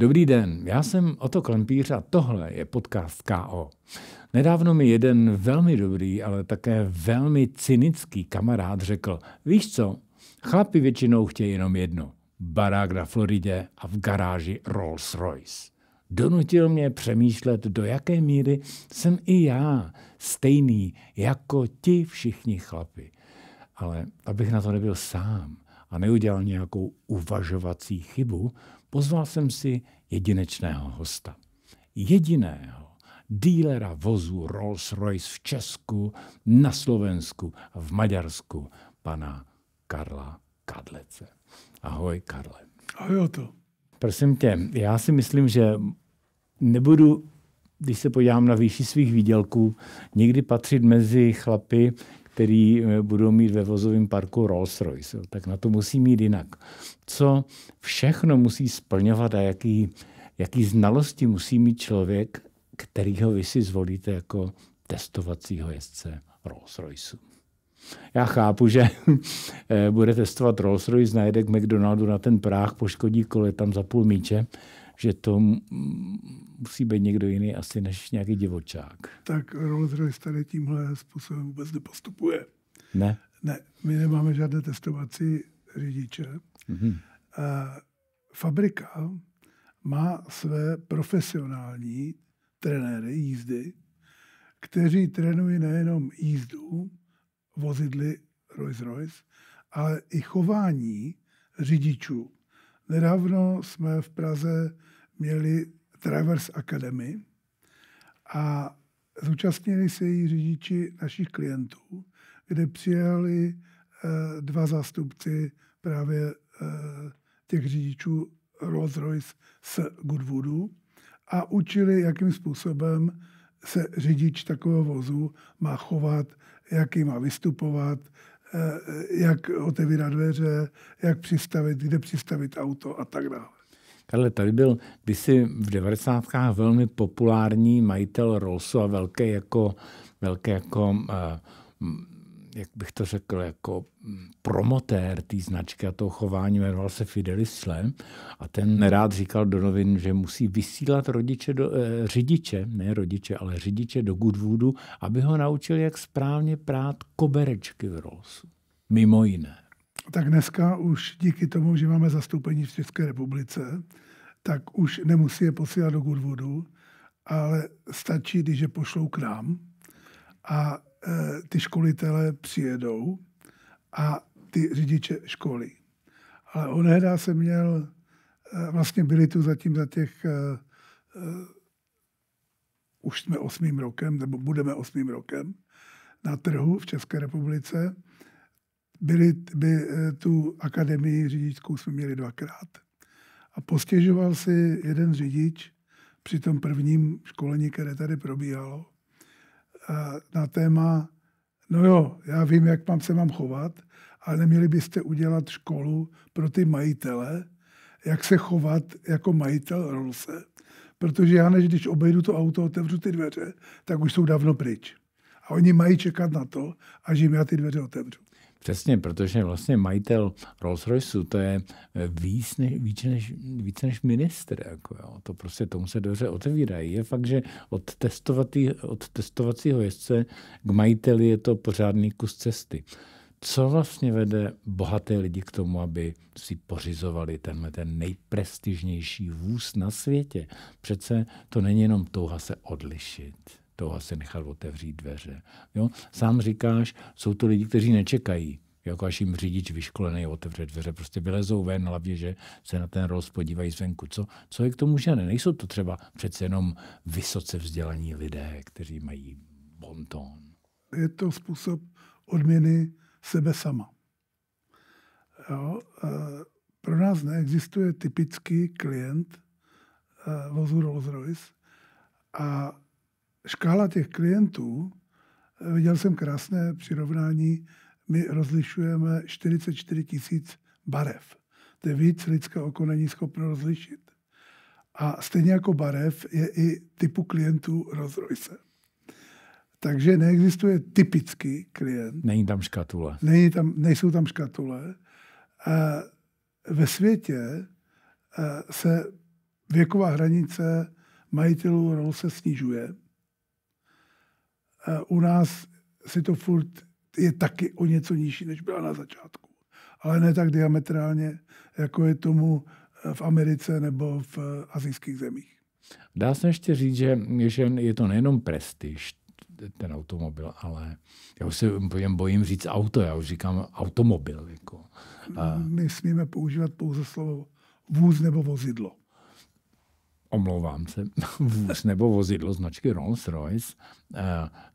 Dobrý den, já jsem Oto Klempíř a tohle je podcast KO. Nedávno mi jeden velmi dobrý, ale také velmi cynický kamarád řekl, víš co, chlapi většinou chtějí jenom jedno. Barák na Floridě a v garáži Rolls Royce. Donutil mě přemýšlet, do jaké míry jsem i já stejný jako ti všichni chlapi. Ale abych na to nebyl sám a neudělal nějakou uvažovací chybu, Pozval jsem si jedinečného hosta. Jediného dílera vozu Rolls-Royce v Česku, na Slovensku a v Maďarsku, pana Karla Kadlece. Ahoj, Karle. Ahoj, o to. Prosím tě, já si myslím, že nebudu, když se podívám na výši svých výdělků, nikdy patřit mezi chlapy, který eh, budou mít ve vozovém parku Rolls-Royce. Tak na to musí mít jinak. Co všechno musí splňovat a jaký, jaký znalosti musí mít člověk, kterýho vy si zvolíte jako testovacího jezdce Rolls-Royce. Já chápu, že eh, bude testovat Rolls-Royce, najede k McDonaldu na ten práh, poškodí kole tam za půl míče, že to musí být někdo jiný asi než nějaký divočák. Tak Rolls Royce tady tímhle způsobem vůbec nepostupuje. Ne? Ne, my nemáme žádné testovací řidiče. Mm-hmm. E, fabrika má své profesionální trenéry jízdy, kteří trénují nejenom jízdu vozidly Rolls Royce, ale i chování řidičů. Nedávno jsme v Praze měli Traverse Academy a zúčastnili se jí řidiči našich klientů, kde přijeli eh, dva zástupci právě eh, těch řidičů Rolls-Royce z Goodwoodu a učili, jakým způsobem se řidič takového vozu má chovat, jaký má vystupovat, eh, jak otevírat dveře, jak přistavit, kde přistavit auto a tak dále. Karle, tady byl kdysi v 90. velmi populární majitel Rollsu a velký jako, velký jako eh, jak bych to řekl, jako mm, promotér té značky a toho chování, jmenoval se Fidelis Schlem a ten nerád říkal do novin, že musí vysílat rodiče do, eh, řidiče, ne rodiče, ale řidiče do Goodwoodu, aby ho naučil, jak správně prát koberečky v Rolsu. Mimo jiné tak dneska už díky tomu, že máme zastoupení v České republice, tak už nemusí je posílat do Goodwoodu, ale stačí, když je pošlou k nám a e, ty školitele přijedou a ty řidiče školy. Ale onehdá se měl, e, vlastně byli tu zatím za těch, e, e, už jsme osmým rokem, nebo budeme osmým rokem na trhu v České republice byli, by, eh, tu akademii řidičskou jsme měli dvakrát. A postěžoval si jeden řidič při tom prvním školení, které tady probíhalo, eh, na téma, no jo, já vím, jak mám se mám chovat, ale neměli byste udělat školu pro ty majitele, jak se chovat jako majitel Rolse. Protože já, než když obejdu to auto, otevřu ty dveře, tak už jsou dávno pryč. A oni mají čekat na to, až jim já ty dveře otevřu. Přesně, protože vlastně majitel Rolls-Royce to je eh, víc než, víc než, víc než minister. Jako jo. To prostě tomu se dobře otevírají. Je fakt, že od, testovatý, od testovacího jezdce k majiteli je to pořádný kus cesty. Co vlastně vede bohaté lidi k tomu, aby si pořizovali tenhle ten nejprestižnější vůz na světě? Přece to není jenom touha se odlišit toho asi nechat otevřít dveře. Jo? Sám říkáš, jsou to lidi, kteří nečekají jako až jim řidič vyškolený otevře dveře, prostě vylezou ven, hlavně, že se na ten roz podívají zvenku. Co, co je k tomu žené? Nejsou to třeba přece jenom vysoce vzdělaní lidé, kteří mají bontón. Je to způsob odměny sebe sama. Jo, e, pro nás neexistuje typický klient e, vozu Rolls-Royce a škála těch klientů, eh, viděl jsem krásné přirovnání, my rozlišujeme 44 tisíc barev. To je víc lidské oko není schopno rozlišit. A stejně jako barev je i typu klientů rolls Takže neexistuje typický klient. Není tam škatule. Není tam, nejsou tam škatule. Eh, ve světě eh, se věková hranice majitelů se snižuje. Eh, u nás si to furt je taky o něco nižší, než byla na začátku. Ale ne tak diametrálně, jako je tomu eh, v Americe nebo v eh, azijských zemích. Dá se ještě říct, že, že je to nejenom prestiž, ten automobil, ale já už se jen bojím říct auto, já už říkám automobil. Jako. A... smíme používat pouze slovo vůz nebo vozidlo omlouvám se, vůz nebo vozidlo značky Rolls-Royce. Eh,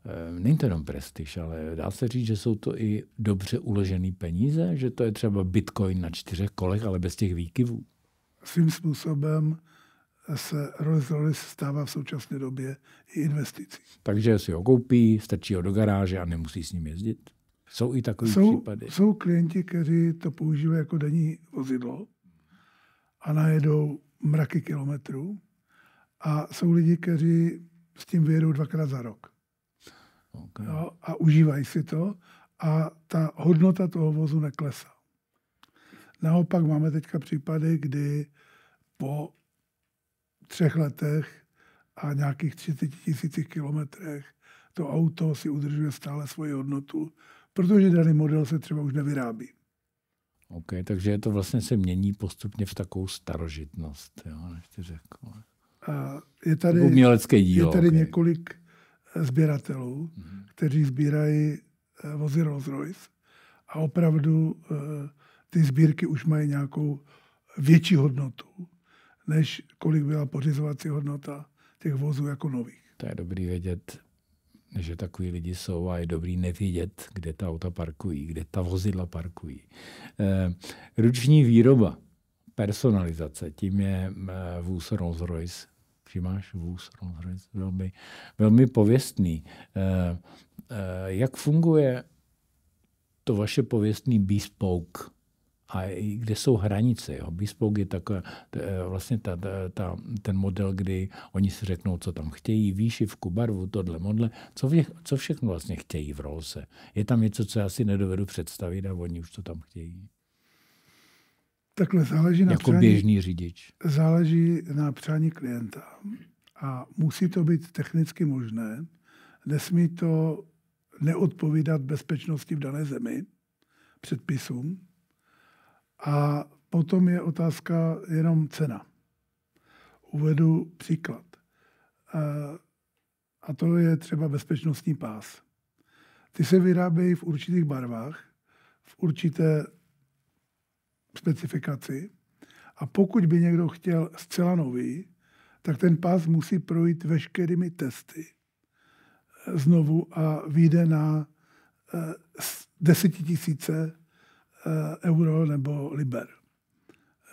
eh, není to jenom prestiž, ale dá se říct, že jsou to i dobře uložené peníze, že to je třeba bitcoin na čtyřech kolech, ale bez těch výkyvů. Svým způsobem se Rolls-Royce stává v současné době i investicí. Takže si ho koupí, stačí ho do garáže a nemusí s ním jezdit? Jsou i takové případy? Jsou klienti, kteří to používají jako denní vozidlo a najedou mraky kilometrů a jsou lidi, kteří s tím vyjedou dvakrát za rok. Okay. Jo, a užívají si to a ta hodnota toho vozu neklesá. Naopak máme teďka případy, kdy po třech letech a nějakých 30 tisících kilometrech to auto si udržuje stále svoji hodnotu, protože daný model se třeba už nevyrábí. OK, takže to vlastně se mění postupně v takovou starožitnost, jo, nechci řekl. Je tady, umělecké dílo. Je tady okay. několik eh, sběratelů, mm-hmm. kteří sbírají eh, vozy Rolls Royce a opravdu eh, ty sbírky už mají nějakou větší hodnotu, než kolik byla pořizovací hodnota těch vozů jako nových. To je dobrý vědět, že takový lidi jsou a je dobrý nevědět, kde ta auta parkují, kde ta vozidla parkují. ruční výroba, personalizace, tím je vůz Rolls Royce Přimáš vůz velmi, velmi pověstný. Eh, eh, jak funguje to vaše pověstný bespoke? A kde jsou hranice? Jo? Bespoke je tak, eh, vlastně ta, ta, ta, ten model, kdy oni si řeknou, co tam chtějí, výšivku, barvu, tohle, modle, co, vě, co všechno vlastně chtějí v Rolse. Je tam něco, co já si nedovedu představit a oni už to tam chtějí. Takhle záleží na jako přání, běžný řidič. Záleží na přání klienta. A musí to být technicky možné. Nesmí to neodpovídat bezpečnosti v dané zemi, předpisům. A potom je otázka jenom cena. Uvedu příklad. Eh, a to je třeba bezpečnostní pás. Ty se vyrábějí v určitých barvách, v určité specifikaci. A pokud by někdo chtěl zcela nový, tak ten pás musí projít veškerými testy znovu a vyjde na eh, desetitisíce eh, euro nebo liber.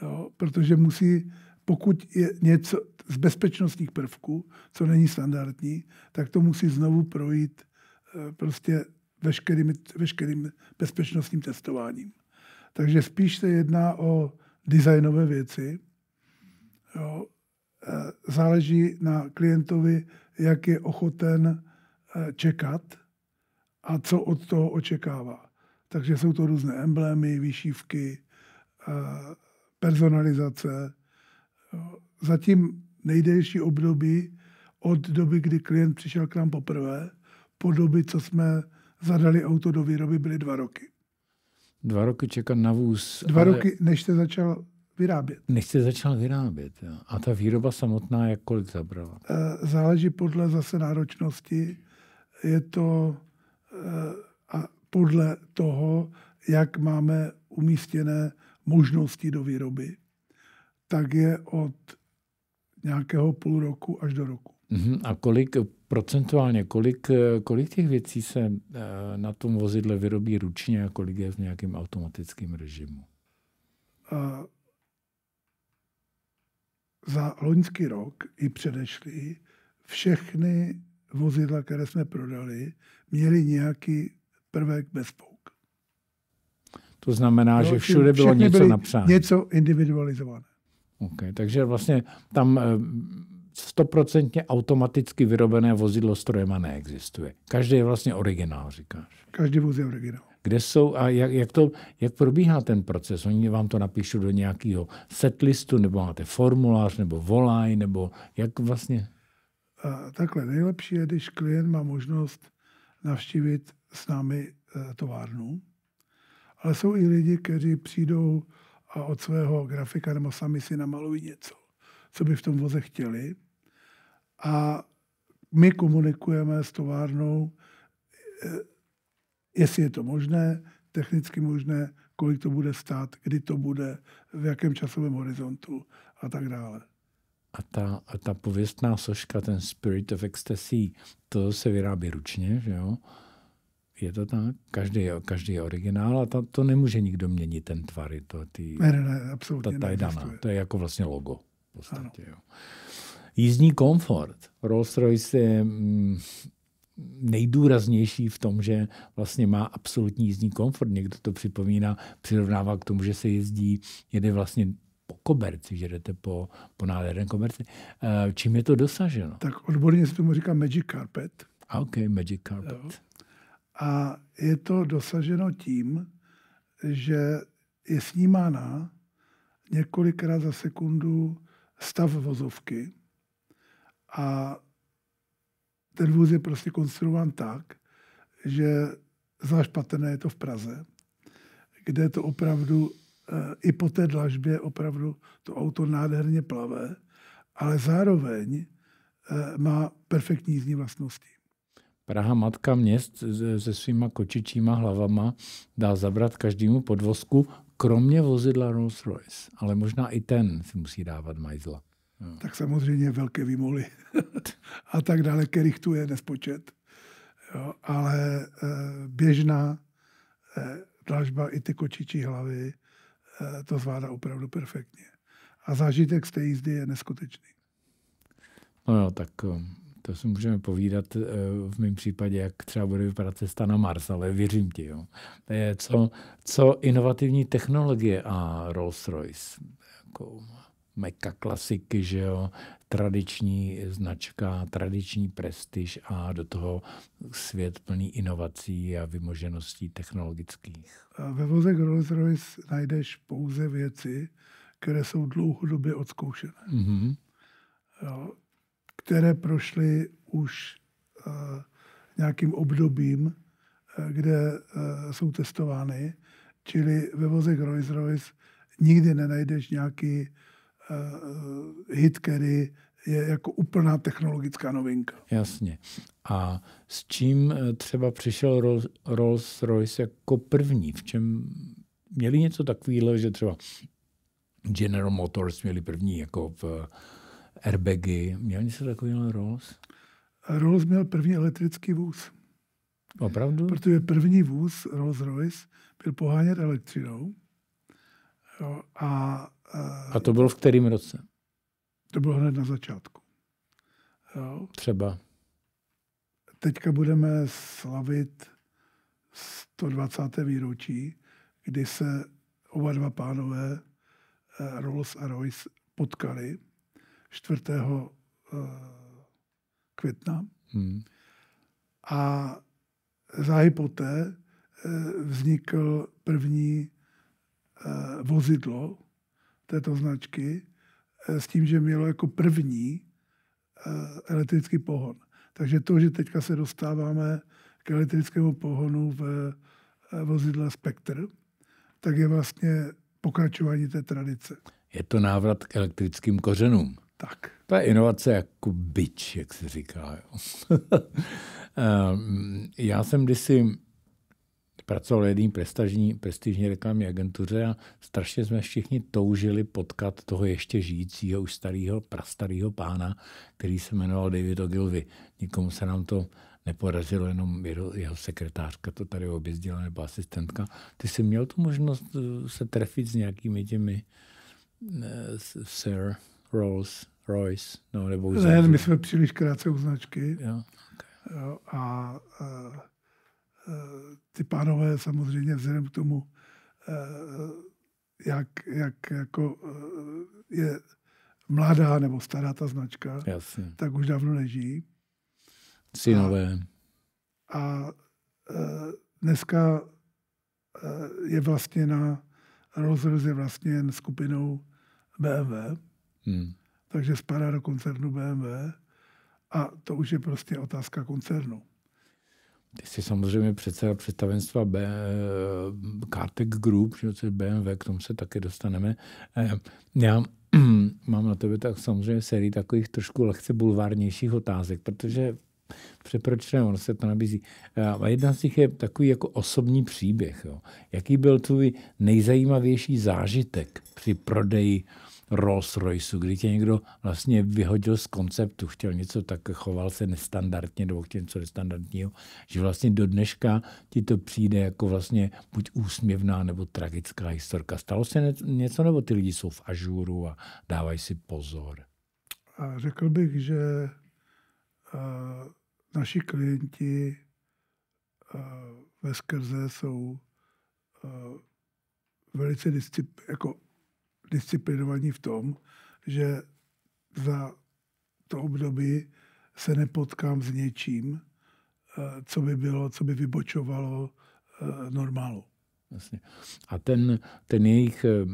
Jo, protože musí, pokud je něco z bezpečnostních prvků, co není standardní, tak to musí znovu projít eh, prostě veškerým, veškerým bezpečnostním testováním. Takže spíš se jedná o designové věci. Jo. E, záleží na klientovi, jak je ochoten e, čekat a co od toho očekává. Takže jsou to různé emblémy, výšívky, e, personalizace. Zatím nejdelší období od doby, kdy klient přišel k nám poprvé, po doby, co jsme zadali auto do výroby, byly dva roky dva roky čekat na vůz. Dva ale... roky, než jste začal vyrábět. Než jste začal vyrábět. Jo. A ta výroba samotná, jak kolik zabrala? Eh, záleží podle zase náročnosti. Je to eh, a podle toho, jak máme umístěné možnosti do výroby, tak je od nějakého půl roku až do roku. Mhm. A kolik procentuálně, kolik, eh, kolik těch věcí se eh, na tom vozidle vyrobí ručně a kolik je v nějakém automatickém režimu? A za loňský rok i předešli všechny vozidla, které jsme prodali, měly nějaký prvek bez pouk. To znamená, no, že všude bylo něco napsáno. Něco individualizované. Okay, takže vlastně tam eh, stoprocentně automaticky vyrobené vozidlo strojema neexistuje. Každý je vlastně originál, říkáš. Každý vůz je originál. Kde jsou a jak, jak, to, jak probíhá ten proces? Oni vám to napíšu do nějakého setlistu, nebo máte formulář, nebo volaj, nebo jak vlastně? A takhle, nejlepší je, když klient má možnost navštívit s námi eh, továrnu, ale jsou i lidi, kteří přijdou a od svého grafika nebo sami si namalují něco co by v tom voze chtěli. A my komunikujeme s továrnou, eh, jestli je to možné, technicky možné, kolik to bude stát, kdy to bude, v jakém časovém horizontu a tak dále. A ta, a ta pověstná soška, ten Spirit of Ecstasy, to se vyrábí ručně, že jo? Je to tak? Každý, každý je originál a ta, to nemůže nikdo měnit, ten tvar. To, ty, ne, ne, ne, absolutně ta, ta je daná. To je jako vlastně logo podstatě. Jo. Jízdní komfort. Rolls-Royce je mm, nejdůraznější v tom, že vlastně má absolutní jízdní komfort. Někdo to připomíná, přirovnává k tomu, že se jezdí, jede vlastně po koberci, že jdete po, po nádherném koberci. Eh, čím je to dosaženo? Tak odborně se tomu říká Magic Carpet. A OK, Magic Carpet. Jo. A je to dosaženo tím, že je snímána několikrát za sekundu stav vozovky a ten vůz je prostě konstruován tak, že zvlášť patrné je to v Praze, kde to opravdu eh, i po té dlažbě opravdu to auto nádherně plave, ale zároveň eh, má perfektní jízdní vlastnosti. Praha matka měst se svýma kočičíma hlavama dá zabrat každému podvozku kromě vozidla Rolls Royce, ale možná i ten si musí dávat majzla. No. Tak samozřejmě velké výmoly a tak dále, tu je nespočet. Jo, ale e, běžná e, dlažba i ty kočičí hlavy e, to zvládá opravdu perfektně. A zážitek z té jízdy je neskutečný. No jo, tak to si můžeme povídat eh, v mém případě, jak třeba bude vypadat cesta na Mars, ale věřím ti. Jo. Co, co inovativní technologie a Rolls-Royce? Jako meka klasiky, že jo, tradiční značka, tradiční prestiž a do toho svět plný inovací a vymožeností technologických. Ve vozech Rolls-Royce najdeš pouze věci, které jsou dlouhodobě odzkoušené. Mm-hmm které prošly už eh, nějakým obdobím, eh, kde eh, jsou testovány. Čili ve vozech Rolls Royce nikdy nenajdeš nějaký hit, který je jako úplná technologická novinka. Jasně. A s čím třeba přišel Rolls-Royce jako první? V čem měli něco takového, že třeba General Motors měli první jako v airbagy. Měl něco takového Rolls? Rolls měl první elektrický vůz. Opravdu? Protože první vůz Rolls-Royce byl poháněn elektřinou. Jo, a, e, a to bylo v kterém roce? To bylo hned na začátku. Jo. Třeba? Teďka budeme slavit 120. výročí, kdy se oba dva pánové e, Rolls a Royce potkali 4. Eh, května. Hmm. A záhy poté eh, vznikl první eh, vozidlo této značky s tím, že mělo jako první elektrický pohon. Takže to, že teďka se dostáváme k elektrickému pohonu v vozidle Spectre, tak je vlastně pokračování té tradice. Je to návrat k elektrickým kořenům. Tak. To je inovace jako byč, jak se říká. Ehm, já jsem kdysi pracoval v jedné prestižní, prestižní reklamní agentuře a strašně jsme všichni toužili potkat toho ještě žijícího, už starého, prastarého pána, který se jmenoval David Ogilvy. Nikomu se nám to neporazilo, jenom jeho, jeho sekretářka to tady objezdila, nebo asistentka. Ty jsi měl tu možnost eh, se trefit s nějakými těmi uh, sir, Rolls Royce, no, nebo už Ne, my jsme příliš krátce u značky. Jo. Okay. Jo, a, a, a ty pánové samozřejmě vzhledem k tomu, e, jak, jak jako e, je mladá nebo stará ta značka, Jasně. tak už dávno nežijí. Synové. A, a e, dneska je vlastně na rozroz je vlastně jen skupinou BMW. Hmm. Takže spadá do koncernu BMW a to už je prostě otázka koncernu. Ty jsi samozřejmě předseda představenstva B, eh, Kartek Group, což BMW, k tomu se taky dostaneme. Eh, já mám na tebe tak samozřejmě sérii takových trošku lehce bulvárnějších otázek, protože přeproč ne, ono se to nabízí. Eh, a jedna z nich je takový jako osobní příběh. Jo. Jaký byl tvůj nejzajímavější zážitek při prodeji Rolls Royce, kdy tě někdo vlastně vyhodil z konceptu, chtěl něco tak, choval se nestandardně nebo chtěl něco nestandardního, že vlastně do dneška ti to přijde jako vlastně buď úsměvná nebo tragická historka. Stalo se něco nebo ty lidi jsou v ažuru a dávají si pozor? A řekl bych, že uh, naši klienti uh, ve skrze jsou uh, velice disciplinovaní, jako disciplinovaní v tom, že za to období se nepotkám s něčím, eh, co by bylo, co by vybočovalo eh, normálu. Jasně. A ten, ten jejich eh,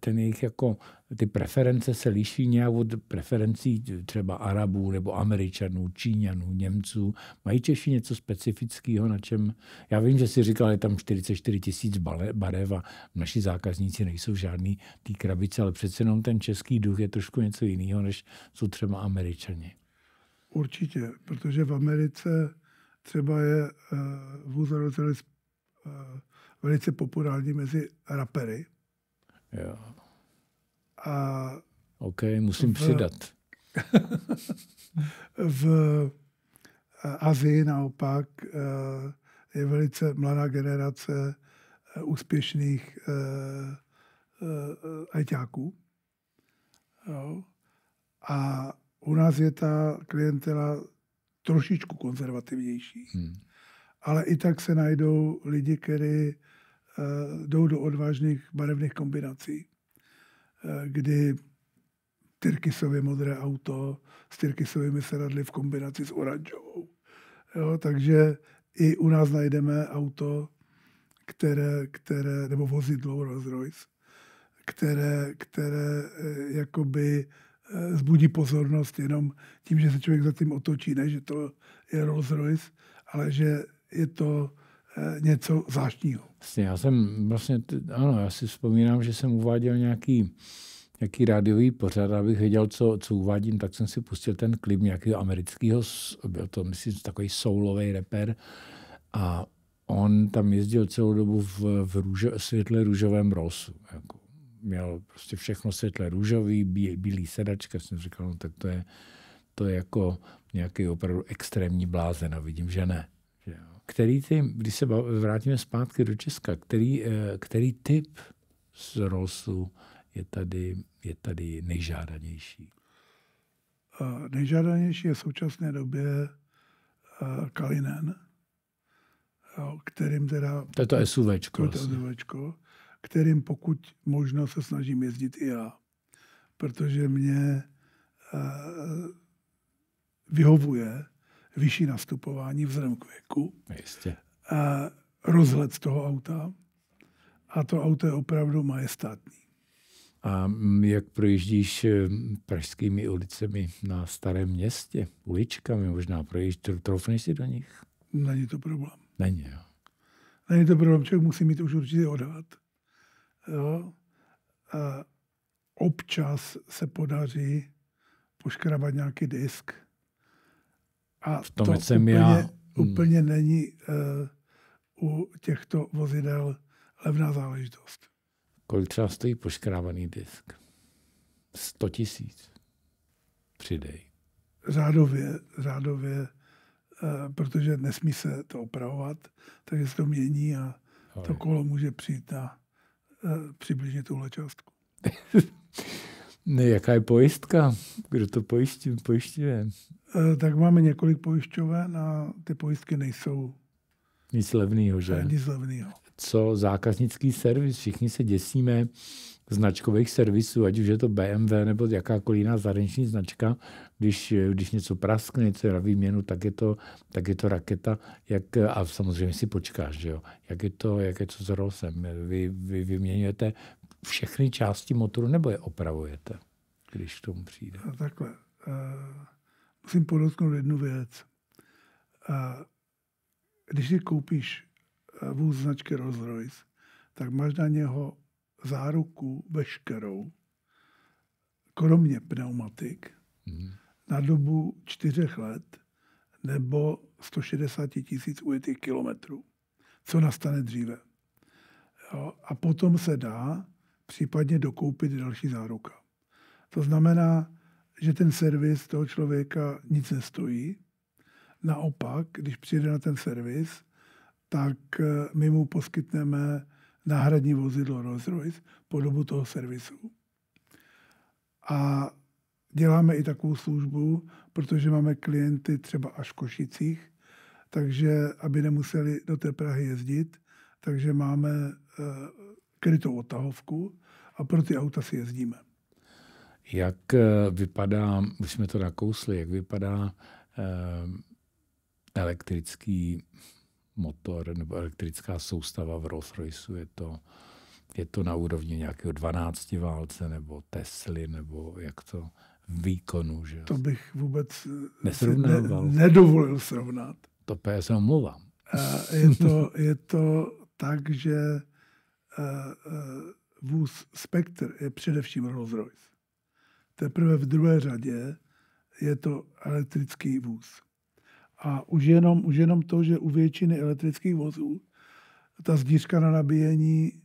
ten jejich jako, ty preference se liší nějak od preferencí třeba Arabů nebo Američanů, Číňanů, Němců. Mají Češi něco specifického, na čem... Já vím, že si říkal, je tam 44 tisíc barev a naši zákazníci nejsou žádný tý krabice, ale přece jenom ten český duch je trošku něco jiného, než jsou třeba Američani. Určitě, protože v Americe třeba je uh, eh, vůz eh, velice populární mezi rapery, Jo. A OK, musím v, přidat. v Azii naopak eh, je velice mladá generace eh, úspěšných eh, ajťáků. A u nás je ta klientela trošičku konzervativnější. Hmm. Ale i tak se najdou lidi, kteří Eh, jdou do odvážných barevných kombinací, eh, kdy tyrkysově modré auto s tyrkysovými sedadly v kombinaci s oranžovou. Jo, takže i u nás najdeme auto, které, které nebo vozidlo Rolls Royce, které, které eh, jakoby zbudí pozornost jenom tím, že se člověk za tím otočí, ne, že to je Rolls Royce, ale že je to Eh, něco zvláštního. Já jsem vlastně, ano, já si vzpomínám, že jsem uváděl nějaký nějaký rádiový pořad, abych věděl, co, co uvádím, tak jsem si pustil ten klip nějakého amerického, byl to, myslím, takový soulový reper a on tam jezdil celou dobu v, v růžo, světle růžovém rosu. Jako měl prostě všechno světle růžový, bí, bílý sedačka, jsem říkal, no tak to je, to je jako nějaký opravdu extrémní blázen a vidím, že ne který ty, když se vrátíme zpátky do Česka, který, eh, který typ z rosu je tady, je tady nejžádanější? Eh, nejžádanější je v současné době eh, Kalinen, kterým teda... To je to SUVčko. To SUVčko, vlastně. kterým pokud možno se snažím jezdit i já. Protože mě vyhovuje, vyšší nastupování vzhledem k věku. Jistě. A rozhled z toho auta. A to auto je opravdu majestátní. A mm, jak projíždíš eh, pražskými ulicemi na starém městě, uličkami možná projíždíš, troufneš si do nich? Není to problém. Není, jo. Není to problém, člověk musí mít už určitě odhad. Jo. A občas se podaří poškrabat nějaký disk – a v tom to jsem úplně, já. úplně hmm. není uh, u těchto vozidel levná záležitost. Kolik třeba stojí poškrávaný disk? 100 tisíc. Přidej. Řádově, řádově, uh, protože nesmí se to opravovat, takže se to mění a Ale. to kolo může přijít na uh, přibližně tuhle částku. Jaká je pojistka? Kdo to pojišťuje? pojišťuje? E, tak máme několik pojišťoven a ty pojistky nejsou nic levného, že? Nic levného. Co zákaznický servis? Všichni se děsíme značkových servisů, ať už je to BMW nebo jakákoliv jiná zahraniční značka, když, když něco praskne, něco je na výměnu, tak je to, tak je to raketa. Jak, a samozřejmě si počkáš, že jo? Jak je to, jak je to s ROSem? Vy, vy vyměňujete všechny části motoru nebo je opravujete, když k tomu přijde? A no takhle. Uh, musím podotknout jednu věc. Uh, když si koupíš eh, vůz značky Rolls-Royce, tak máš na něho záruku veškerou, kromě pneumatik, mm. na dobu čtyřech let nebo 160 tisíc ujetých kilometrů, co nastane dříve. Jo, a potom se dá případně dokoupit další záruka. To znamená, že ten servis toho člověka nic nestojí. Naopak, když přijde na ten servis, tak eh, my mu poskytneme náhradní vozidlo Rolls Royce po dobu toho servisu. A děláme i takovou službu, protože máme klienty třeba až v Košicích, takže aby nemuseli do té Prahy jezdit, takže máme eh, skrytou otahovku a pro ty auta si jezdíme. Jak eh, vypadá, už jsme to nakousli, jak vypadá eh, elektrický motor nebo elektrická soustava v Rolls-Royce? Je to, je to na úrovni nějakého 12 válce nebo Tesly nebo jak to výkonu? Že? To bych vůbec eh, Nesrovnával. ne, nedovolil srovnat. To já se omlouvám. Eh, je to, je to tak, že Eh, eh, vůz Spectre je především Rolls-Royce. Teprve v druhé řadě je to elektrický vůz. A už jenom, už jenom to, že u většiny elektrických vozů ta zdířka na nabíjení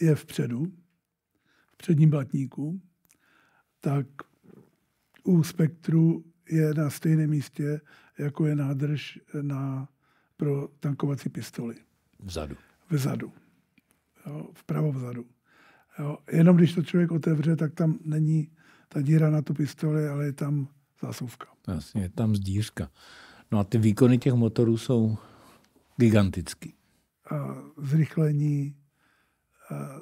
je vpředu, v předním blatníku, tak u Spektru je na stejném místě, jako je nádrž na, pro tankovací pistoli. Vzadu. Vzadu jo, vpravo vzadu. Jo. Jenom když to člověk otevře, tak tam není ta díra na tu pistoli, ale je tam zásuvka. Jasně, je tam zdířka. No a ty výkony těch motorů jsou gigantický. A zrychlení. A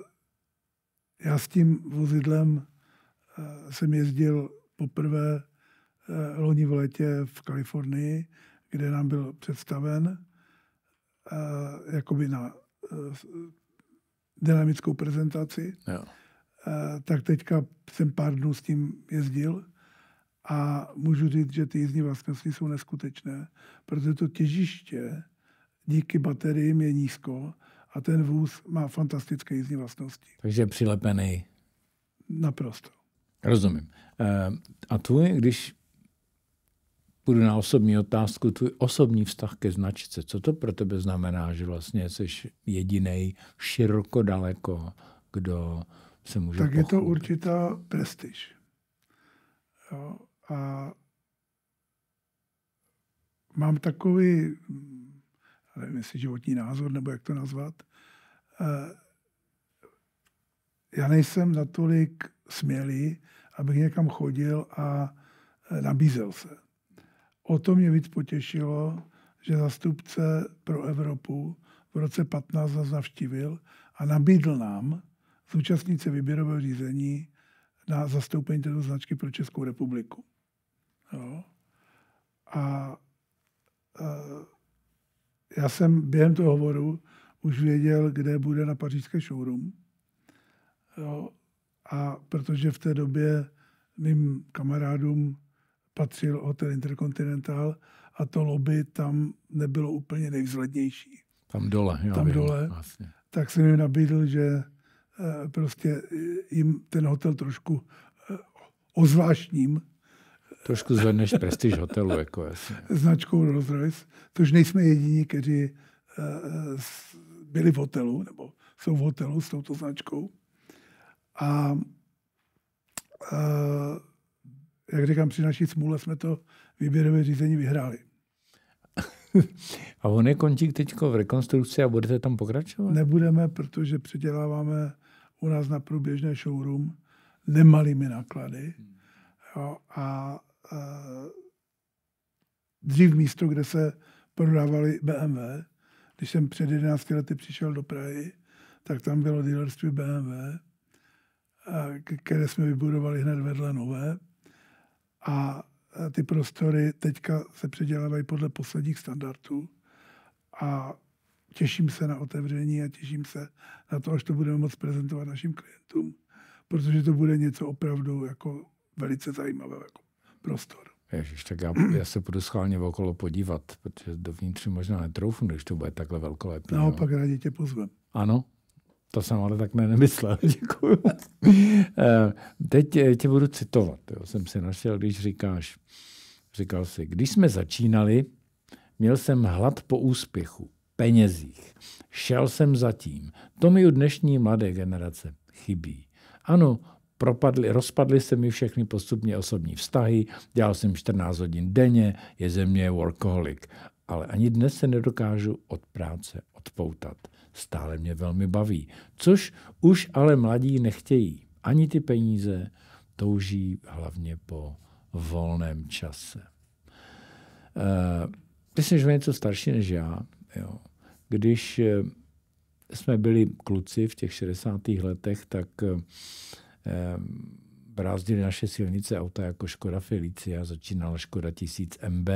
já s tím vozidlem jsem jezdil poprvé loni v letě v Kalifornii, kde nám byl představen jakoby na dynamickou prezentaci. Jo. Eh, tak teďka jsem pár dnů s tím jezdil a můžu říct, že ty jízdní vlastnosti jsou neskutečné, protože to těžiště díky bateriím je nízko a ten vůz má fantastické jízdní vlastnosti. Takže přilepený. Naprosto. Rozumím. Eh, a tvůj, když půjdu na osobní otázku, tvůj osobní vztah ke značce. Co to pro tebe znamená, že vlastně jsi jediný široko daleko, kdo se může Tak pochopit. je to určitá prestiž. Jo, a mám takový, nevím jestli životní názor, nebo jak to nazvat, eh, já nejsem natolik smělý, abych někam chodil a nabízel se. O to mě víc potěšilo, že zastupce pro Evropu v roce 15 nás navštívil a nabídl nám zúčastnit se výběrového řízení na zastoupení této značky pro Českou republiku. Jo. A e, já jsem během toho hovoru už věděl, kde bude na pařížské showroom. Jo. A protože v té době mým kamarádům patřil hotel Intercontinental a to lobby tam nebylo úplně nejvzhlednější. Tam dole, jo. Tam dole. Vlastně. Tak jsem jim nabídl, že eh, prostě jim ten hotel trošku eh, ozvláštním. Trošku zvedneš prestiž hotelu, jako jasně. Značkou Rolls Royce, což nejsme jediní, kteří eh, byli v hotelu, nebo jsou v hotelu s touto značkou. A, a jak říkám, při naší smůle jsme to výběrové řízení vyhráli. A on je končík teď v rekonstrukci a budete tam pokračovat? Nebudeme, protože předěláváme u nás na průběžné showroom nemalými náklady. Jo, a e, dřív místo, kde se prodávali BMW, když jsem před 11 lety přišel do Prahy, tak tam bylo dealerství BMW, e, které jsme vybudovali hned vedle nové. A e, ty prostory teďka se předělávají podle posledních standardů a těším se na otevření a těším se na to, až to budeme moct prezentovat našim klientům, protože to bude něco opravdu jako velice zajímavého jako prostor. Ježiš, tak já, já se budu schválně okolo podívat, protože dovnitř možná netroufnu, když to bude takhle velkolepé. Naopak no. no. rádi tě pozvem. Ano, to jsem ale tak ne, nemyslel, děkuji. Eh, teď eh, tě budu citovat, jo, jsem si našel, když říkáš, říkal si, když jsme začínali, měl jsem hlad po úspěchu, penězích, šel jsem zatím. To mi u dnešní mladé generace chybí. Ano, propadly, rozpadly se mi všechny postupně osobní vztahy, dělal jsem 14 hodin denně, je ze mě workoholik, ale ani dnes se nedokážu od práce odpoutat stále mě velmi baví. Což už ale mladí nechtějí. Ani ty peníze touží hlavně po volném čase. Uh, že něco starší než já. Jo. Když eh, jsme byli kluci v těch 60. letech, tak eh, brázdili naše silnice auta jako Škoda Felicia, začínala Škoda 1000 MB,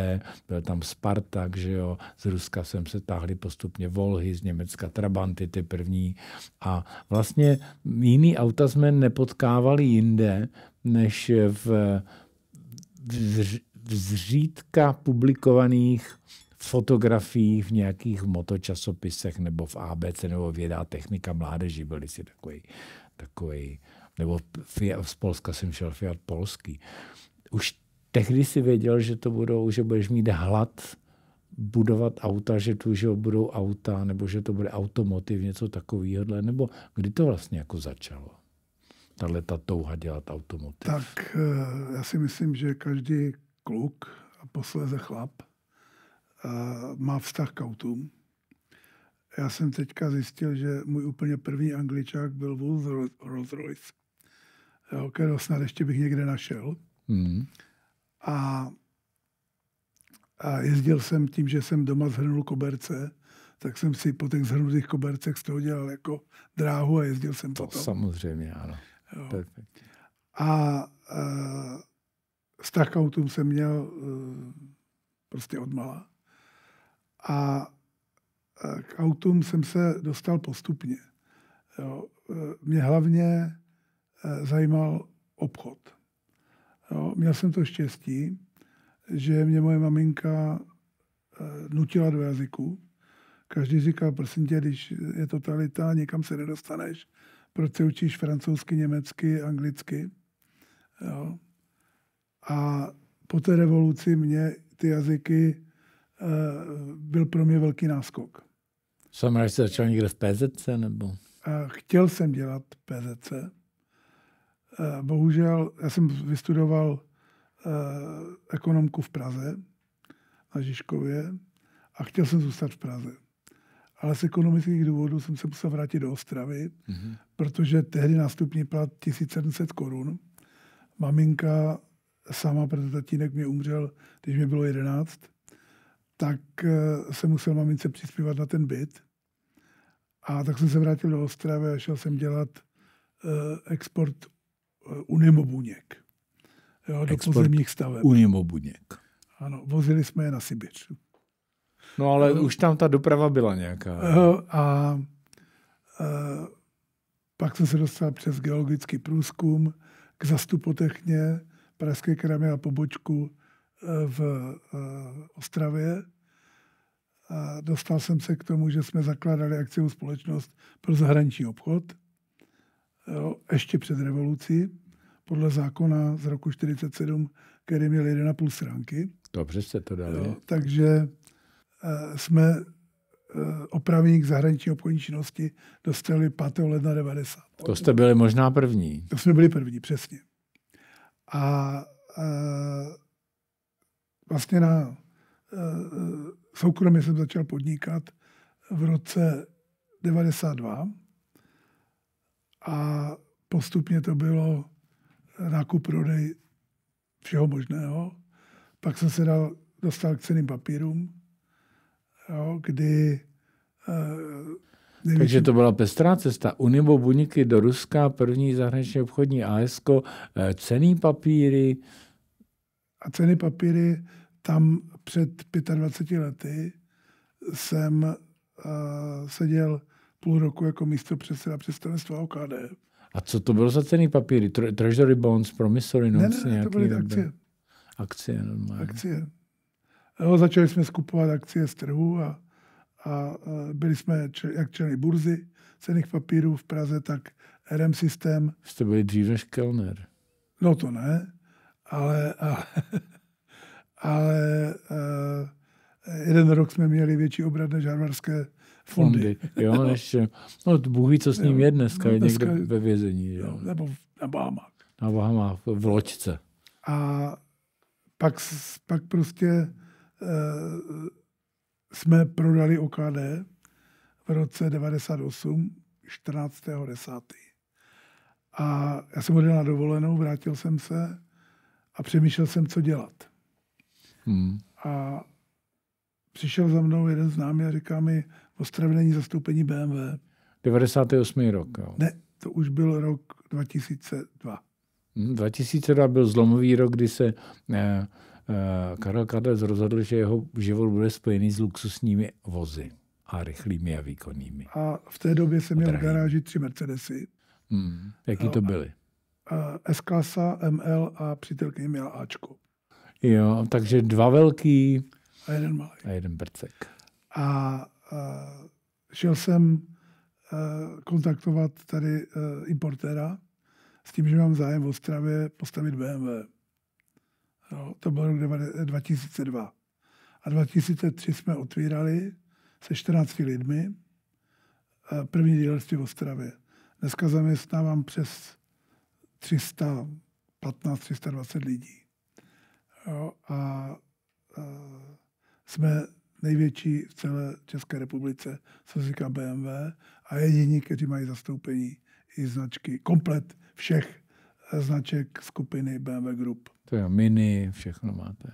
byl tam Spartak, že jo, z Ruska sem se táhli postupně Volhy, z Německa Trabanty, ty první. A vlastně jiný auta jsme nepotkávali jinde, než v, v, v zřídka publikovaných fotografií v nějakých motočasopisech nebo v ABC nebo Věda technika mládeži byli si takový, takový nebo z Polska jsem šel Fiat polský. Už tehdy si věděl, že to budou, že budeš mít hlad budovat auta, že tu že budou auta, nebo že to bude automotiv, něco takového, nebo kdy to vlastně jako začalo? Tahle ta touha dělat automotiv. Tak eh, já si myslím, že každý kluk a posléze chlap eh, má vztah k autům. Já jsem teďka zjistil, že můj úplně první angličák byl Wolf Rolls Royce jo, no kterou snad ještě bych někde našel. Mm. A, a jezdil jsem tím, že jsem doma zhrnul koberce, tak jsem si po těch zhrnutých kobercech z toho dělal jako dráhu a jezdil jsem to potom. samozřejmě, ano. Jo. Perfect. A e, s jsem měl e, prostě odmala. A e, k autům jsem se dostal postupně. Jo. E, mě hlavně Eh, zajímal obchod. Jo, měl jsem to štěstí, že mě moje maminka eh, nutila do jazyku. Každý říkal, prosím tě, když je totalita, nikam se nedostaneš, proč se učíš francouzsky, německy, anglicky. Jo. A po té revoluci mě ty jazyky eh, byl pro mě velký náskok. Sam jsi začal někde v PZC nebo? Chtěl jsem dělat PZC, Eh, bohužel, já jsem vystudoval eh, ekonomku v Praze, na Žižkově, a chtěl jsem zůstat v Praze. Ale z ekonomických důvodů jsem se musel vrátit do Ostravy, mm-hmm. protože tehdy nástupní plat 1700 korun. Maminka sama, protože tatínek mě umřel, když mi bylo 11, tak jsem eh, musel mamince přispívat na ten byt. A tak jsem se vrátil do Ostravy a šel jsem dělat export Eh, Unimobuněk. Jo, do Export pozemních staveb. Unimobuněk. Ano, vozili jsme je na Sibir. No ale uh, už tam ta doprava byla nějaká. Uh, a uh, pak jsem se dostal přes geologický průzkum k zastupotechně Pražské kramy a pobočku v Ostravě. A dostal jsem se k tomu, že jsme zakládali akciovou společnost pro zahraniční obchod – ještě před revolucí, podle zákona z roku 47, který měl 1,5 stránky. Dobře se to dali. Jo, takže eh, jsme eh, opravník zahraniční obchodní činnosti dostali 5. ledna 90. To jste byli možná první. To jsme byli první, přesně. A e, vlastně na e, soukromě jsem začal podnikat v roce 92 a postupně to bylo nákup, prodej všeho možného. Pak jsem se dal, dostal k ceným papírům, jo, kdy uh, eh, Největší. Takže to byla pestrá cesta. Unibo buňky do Ruska, první zahraniční obchodní ASK, eh, cený papíry. A ceny papíry tam před 25 lety jsem uh, seděl půl roku jako místo předseda představenstva OKD. A co to bylo za cený papíry? Treasury bonds, promissory notes? Ne, ne, to byly akcie. Akcie normálně. Akcie. No, začali jsme skupovat akcie z trhu a, a byli jsme č- jak členy burzy cených papírů v Praze, tak RM systém. Jste byli dřív než Kellner. No to ne, ale, ale, ale eh, jeden rok jsme měli větší obrat než harvardské fondy, jo, než, no, no Bůh ví, co s ním je dneska, no, je dneska, někde ve vězení. Jo. Jo, nebo na Bahamách. Na Bahamách, v loďce. A pak, pak prostě e, jsme prodali OKD v roce 98, 14.10. A já jsem odjel na dovolenou, vrátil jsem se a přemýšlel jsem, co dělat. Hmm. A přišel za mnou jeden známý a říká mi, v Ostravě není zastoupení BMW. 98. rok, jo. Ne, to už byl rok 2002. 2002 hm, byl zlomový rok, kdy se eh, eh, Karel Kadec rozhodl, že jeho život bude spojený s luxusními vozy a rychlými a výkonnými. A v té době jsem měl v garáži tři Mercedesy. Hmm. Jaký to byly? s ML a přítelkyně měla Ačko. Jo, takže dva velký a jeden malý. A jeden brcek. A šel jsem eh, kontaktovat tady eh, importéra s tím, že mám zájem v Ostravě postavit BMW. No, to bylo rok 2002. A 2003 jsme otvírali se 14 lidmi eh, první dělství v Ostravě. Dneska zaměstnávám přes 315-320 lidí. Jo, a, a jsme největší v celé České republice, co se říká BMW, a jediní, kteří mají zastoupení i značky, komplet všech eh, značek skupiny BMW Group. To je Mini, všechno máte.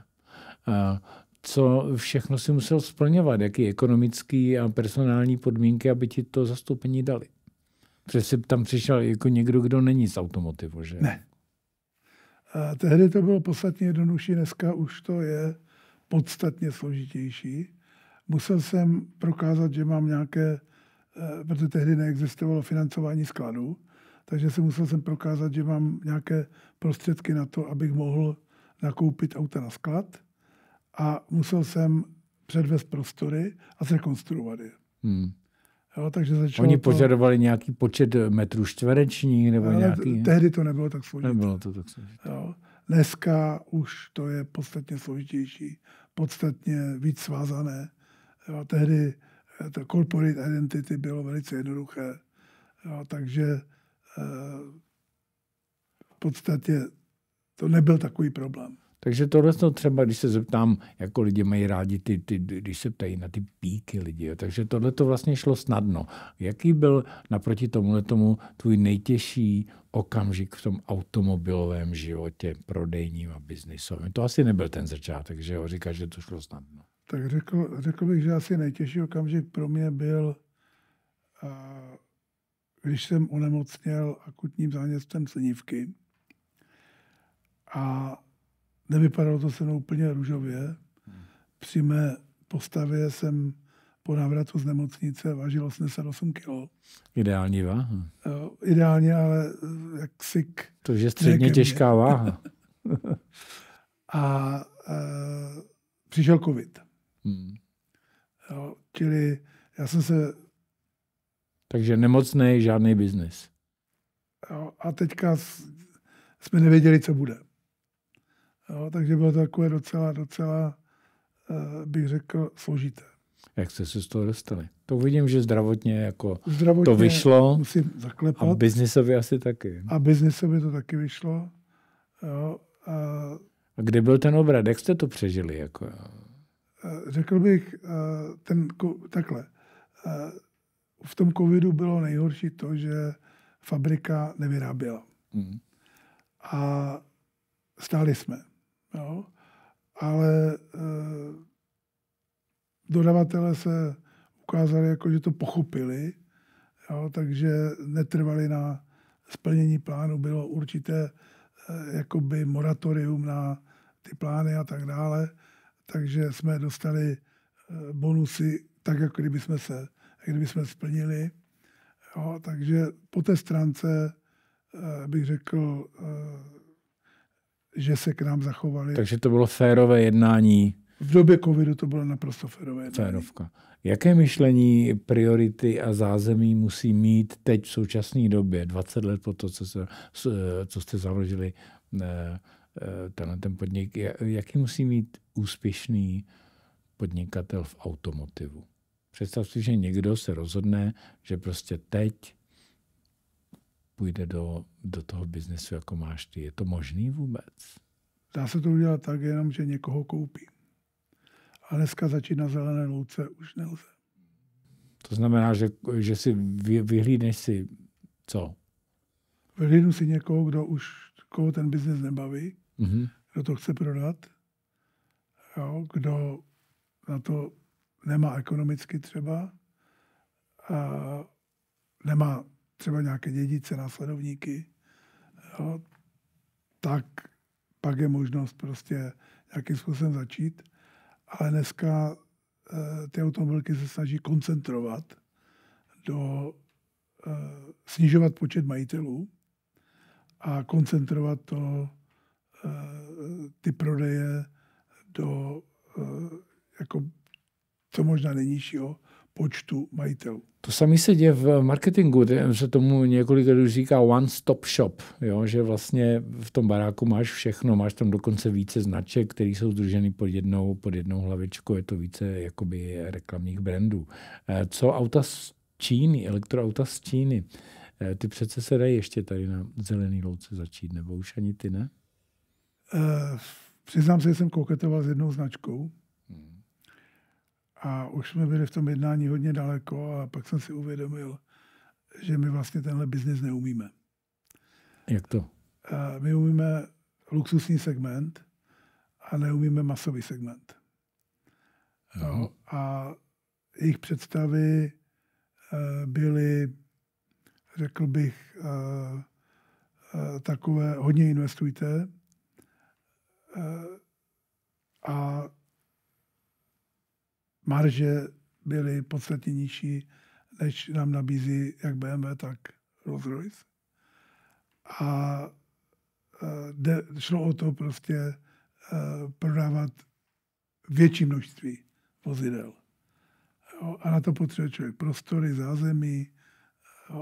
A co všechno si musel splňovat, jaký ekonomický a personální podmínky, aby ti to zastoupení dali? Protože tam přišel jako někdo, kdo není z automotivu, že? Ne. A tehdy to bylo podstatně jednodušší, dneska už to je podstatně složitější musel jsem prokázat, že mám nějaké, eh, protože tehdy neexistovalo financování skladů, takže jsem musel jsem prokázat, že mám nějaké prostředky na to, abych mohl nakoupit auta na sklad a musel jsem předvést prostory a zrekonstruovat je. Hmm. Jo, takže Oni to... požadovali nějaký počet eh, metrů čtverečních nebo Ale nějaký... Tehdy to nebylo tak složité. Nebylo to tak složité. Jo. Dneska už to je podstatně složitější, podstatně víc svázané Jo, tehdy eh, to corporate identity bylo velice jednoduché, jo, takže eh, v podstatě to nebyl takový problém. Takže tohle to třeba, když se zeptám, jako lidi mají rádi, ty, ty, když se ptají na ty píky lidi, jo. takže tohle to vlastně šlo snadno. Jaký byl naproti tomuhle tomu tvůj nejtěžší okamžik v tom automobilovém životě, prodejním a biznisovém? To asi nebyl ten začátek, že jo, říkáš, že to šlo snadno. Tak řekl, řekl bych, že asi nejtěžší okamžik pro mě byl, když jsem onemocněl akutním zánětem slinivky. A nevypadalo to se mnou úplně růžově. Při mé postavě jsem po návratu z nemocnice vážil 88 kg. Ideální váha. E, ideálně, ale jak sik. To je středně těžká váha. a e, přišel covid. Hmm. Jo, čili já jsem se... Takže nemocný, žádný biznis. Jo, a teďka jsme nevěděli, co bude. Jo, takže bylo to takové docela, docela, eh, bych řekl, složité. Jak jste se z toho dostali? To vidím, že zdravotně, jako zdravotně to vyšlo. Musím zaklepat. A biznisově asi taky. A biznisově to taky vyšlo. Jo, a... a kde byl ten obrad, Jak jste to přežili? Jako? Eh, řekl bych eh, ten, takhle. Eh, v tom covidu bylo nejhorší to, že fabrika nevyráběla. Mm. A stáli jsme. Jo? Ale dodavatele se ukázali, jako, že to pochopili, jo? takže netrvali na splnění plánu. Bylo určité jakoby moratorium na ty plány a tak dále takže jsme dostali eh, bonusy tak, jako kdyby jsme, se, kdyby jsme splnili. Jo, takže po té stránce eh, bych řekl, eh, že se k nám zachovali. Takže to bylo férové jednání. V době covidu to bylo naprosto férové jednání. Férovka. Jaké myšlení, priority a zázemí musí mít teď v současné době, 20 let po to, co, se, co jste založili Eh, tenhle ten podnik, jaký musí mít úspěšný podnikatel v automotivu? Představ si, že někdo se rozhodne, že prostě teď půjde do, do toho biznesu, jako máš ty. Je to možný vůbec? Dá se to udělat tak, jenom že někoho koupí. A dneska začít na zelené louce už nelze. To znamená, že, že si vyhlídneš si co? Vyhlídnu si někoho, kdo už, koho ten biznes nebaví mm-hmm. kdo to chce prodat, jo, kdo na to nemá ekonomicky třeba, a nemá třeba nějaké dědice, následovníky, jo, tak pak je možnost prostě nějakým způsobem začít. Ale dneska eh, ty automobilky se snaží koncentrovat do eh, snižovat počet majitelů a koncentrovat to ty prodeje do eh, jako co možná nejnižšího počtu majitelů. To samé se děje v marketingu, se tomu několik lidí říká one-stop shop, jo? že vlastně v tom baráku máš všechno, máš tam dokonce více značek, které jsou združeny pod jednou, pod jednou hlavičkou, je to více jakoby reklamních brandů. Eh, co auta z Číny, elektroauta z Číny, eh, ty přece se dají ještě tady na zelený louce začít, nebo už ani ty ne? Eh, přiznám se, že jsem koketoval s jednou značkou a už jsme byli v tom jednání hodně daleko a pak jsem si uvědomil, že my vlastně tenhle biznis neumíme. Jak to? Eh, my umíme luxusní segment a neumíme masový segment. No, a jejich představy eh, byly, řekl bych, takové, hodně investujte, Eh, a marže byly podstatně nižší, než nám nabízí jak BMW, tak Rolls Royce. A eh, de, šlo o to prostě eh, prodávat větší množství vozidel. A na to potřebuje člověk prostory, zázemí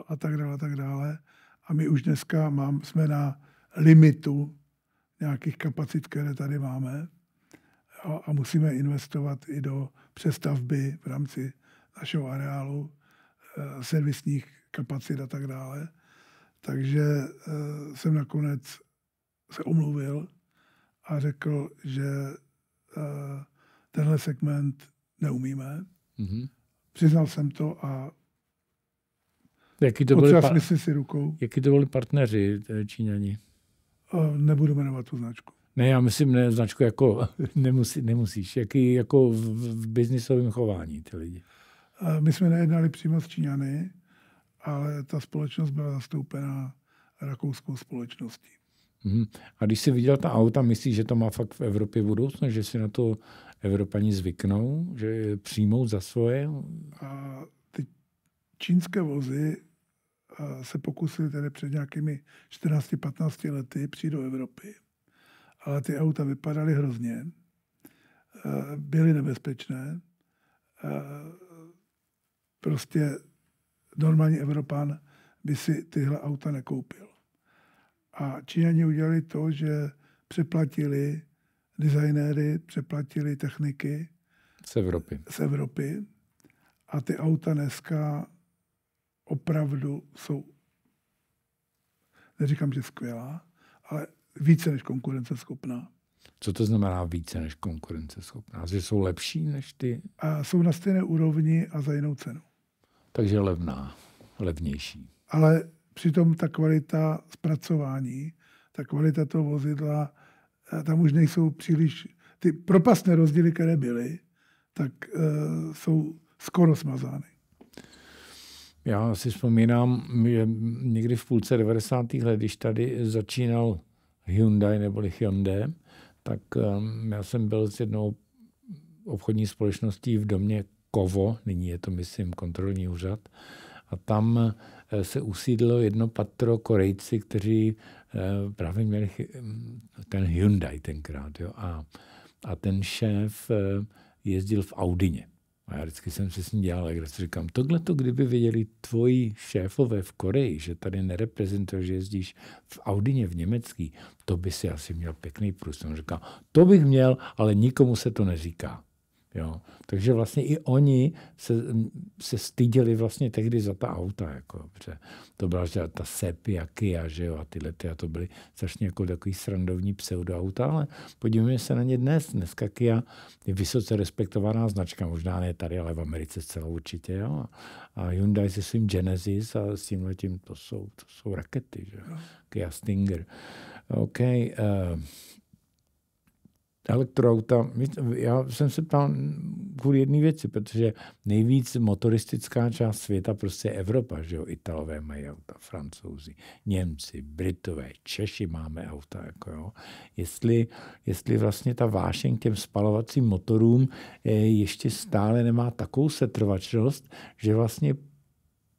a tak dále, a tak dále. A my už dneska mám, jsme na limitu nějakých kapacit, které tady máme a, a musíme investovat i do přestavby v rámci našeho areálu eh, servisních kapacit a tak dále. Takže eh, jsem nakonec se omluvil a řekl, že eh, tenhle segment neumíme. Mm-hmm. Přiznal jsem to a jaký to byli, pa- si rukou. Jaký to byli partneři Číňani? Nebudu jmenovat tu značku. Ne, já myslím, ne, značku jako nemusí, nemusíš, jaký jako v, v biznisovém chování ty lidi. My jsme nejednali přímo s Číňany, ale ta společnost byla zastoupená rakouskou společností. Hmm. A když jsi viděl ta auta, myslíš, že to má fakt v Evropě budoucnost, že si na to Evropani zvyknou, že přijmou za svoje? A ty čínské vozy se pokusili tedy před nějakými 14-15 lety přijít do Evropy. Ale ty auta vypadaly hrozně, e, byly nebezpečné. E, prostě normální Evropan by si tyhle auta nekoupil. A Číňani udělali to, že přeplatili designéry, přeplatili techniky. Z Evropy. Z Evropy. A ty auta dneska opravdu jsou, neříkám, že skvělá, ale více než konkurenceschopná. Co to znamená více než konkurenceschopná? Že jsou lepší než ty? A jsou na stejné úrovni a za jinou cenu. Takže levná, levnější. Ale přitom ta kvalita zpracování, ta kvalita toho vozidla, eh, tam už nejsou příliš, ty propastné rozdíly, které byly, tak e, jsou skoro smazány. Já si vzpomínám, někdy v půlce 90. let, když tady začínal Hyundai neboli Hyundai, tak ehm, já jsem byl s jednou obchodní společností v domě Kovo, nyní je to, myslím, kontrolní úřad, a tam eh, se usídlo jedno patro Korejci, kteří eh, právě měli ten Hyundai tenkrát. Jo, a, a ten šéf eh, jezdil v Audině. A já vždycky jsem si s ní dělal, když si říkám, tohle to kdyby věděli tvoji šéfové v Koreji, že tady nereprezentuješ, že jezdíš v Audině v Německý, to by si asi měl pěkný průst. On říkal, to bych měl, ale nikomu se to neříká. Jo. Takže vlastně i oni se, se styděli vlastně tehdy za ta auta. Jako, to byla že ta sepia, Kia, že jo, a tyhle ty, a to byly strašně jako takový srandovní pseudoauta, ale podívejme se na ně dnes. Dneska Kia je vysoce respektovaná značka, možná ne tady, ale v Americe zcela určitě. Jo. A Hyundai se svým Genesis a s tím tím, to jsou, to jsou rakety, že jo. No. Kia Stinger. OK. Uh, elektroauta. Já jsem se ptal kvůli jedné věci, protože nejvíc motoristická část světa prostě je Evropa, že jo? Italové mají auta, Francouzi, Němci, Britové, Češi máme auta, jako jo. Jestli, jestli vlastně ta vášeň k těm spalovacím motorům eh, ještě stále nemá takovou setrvačnost, že vlastně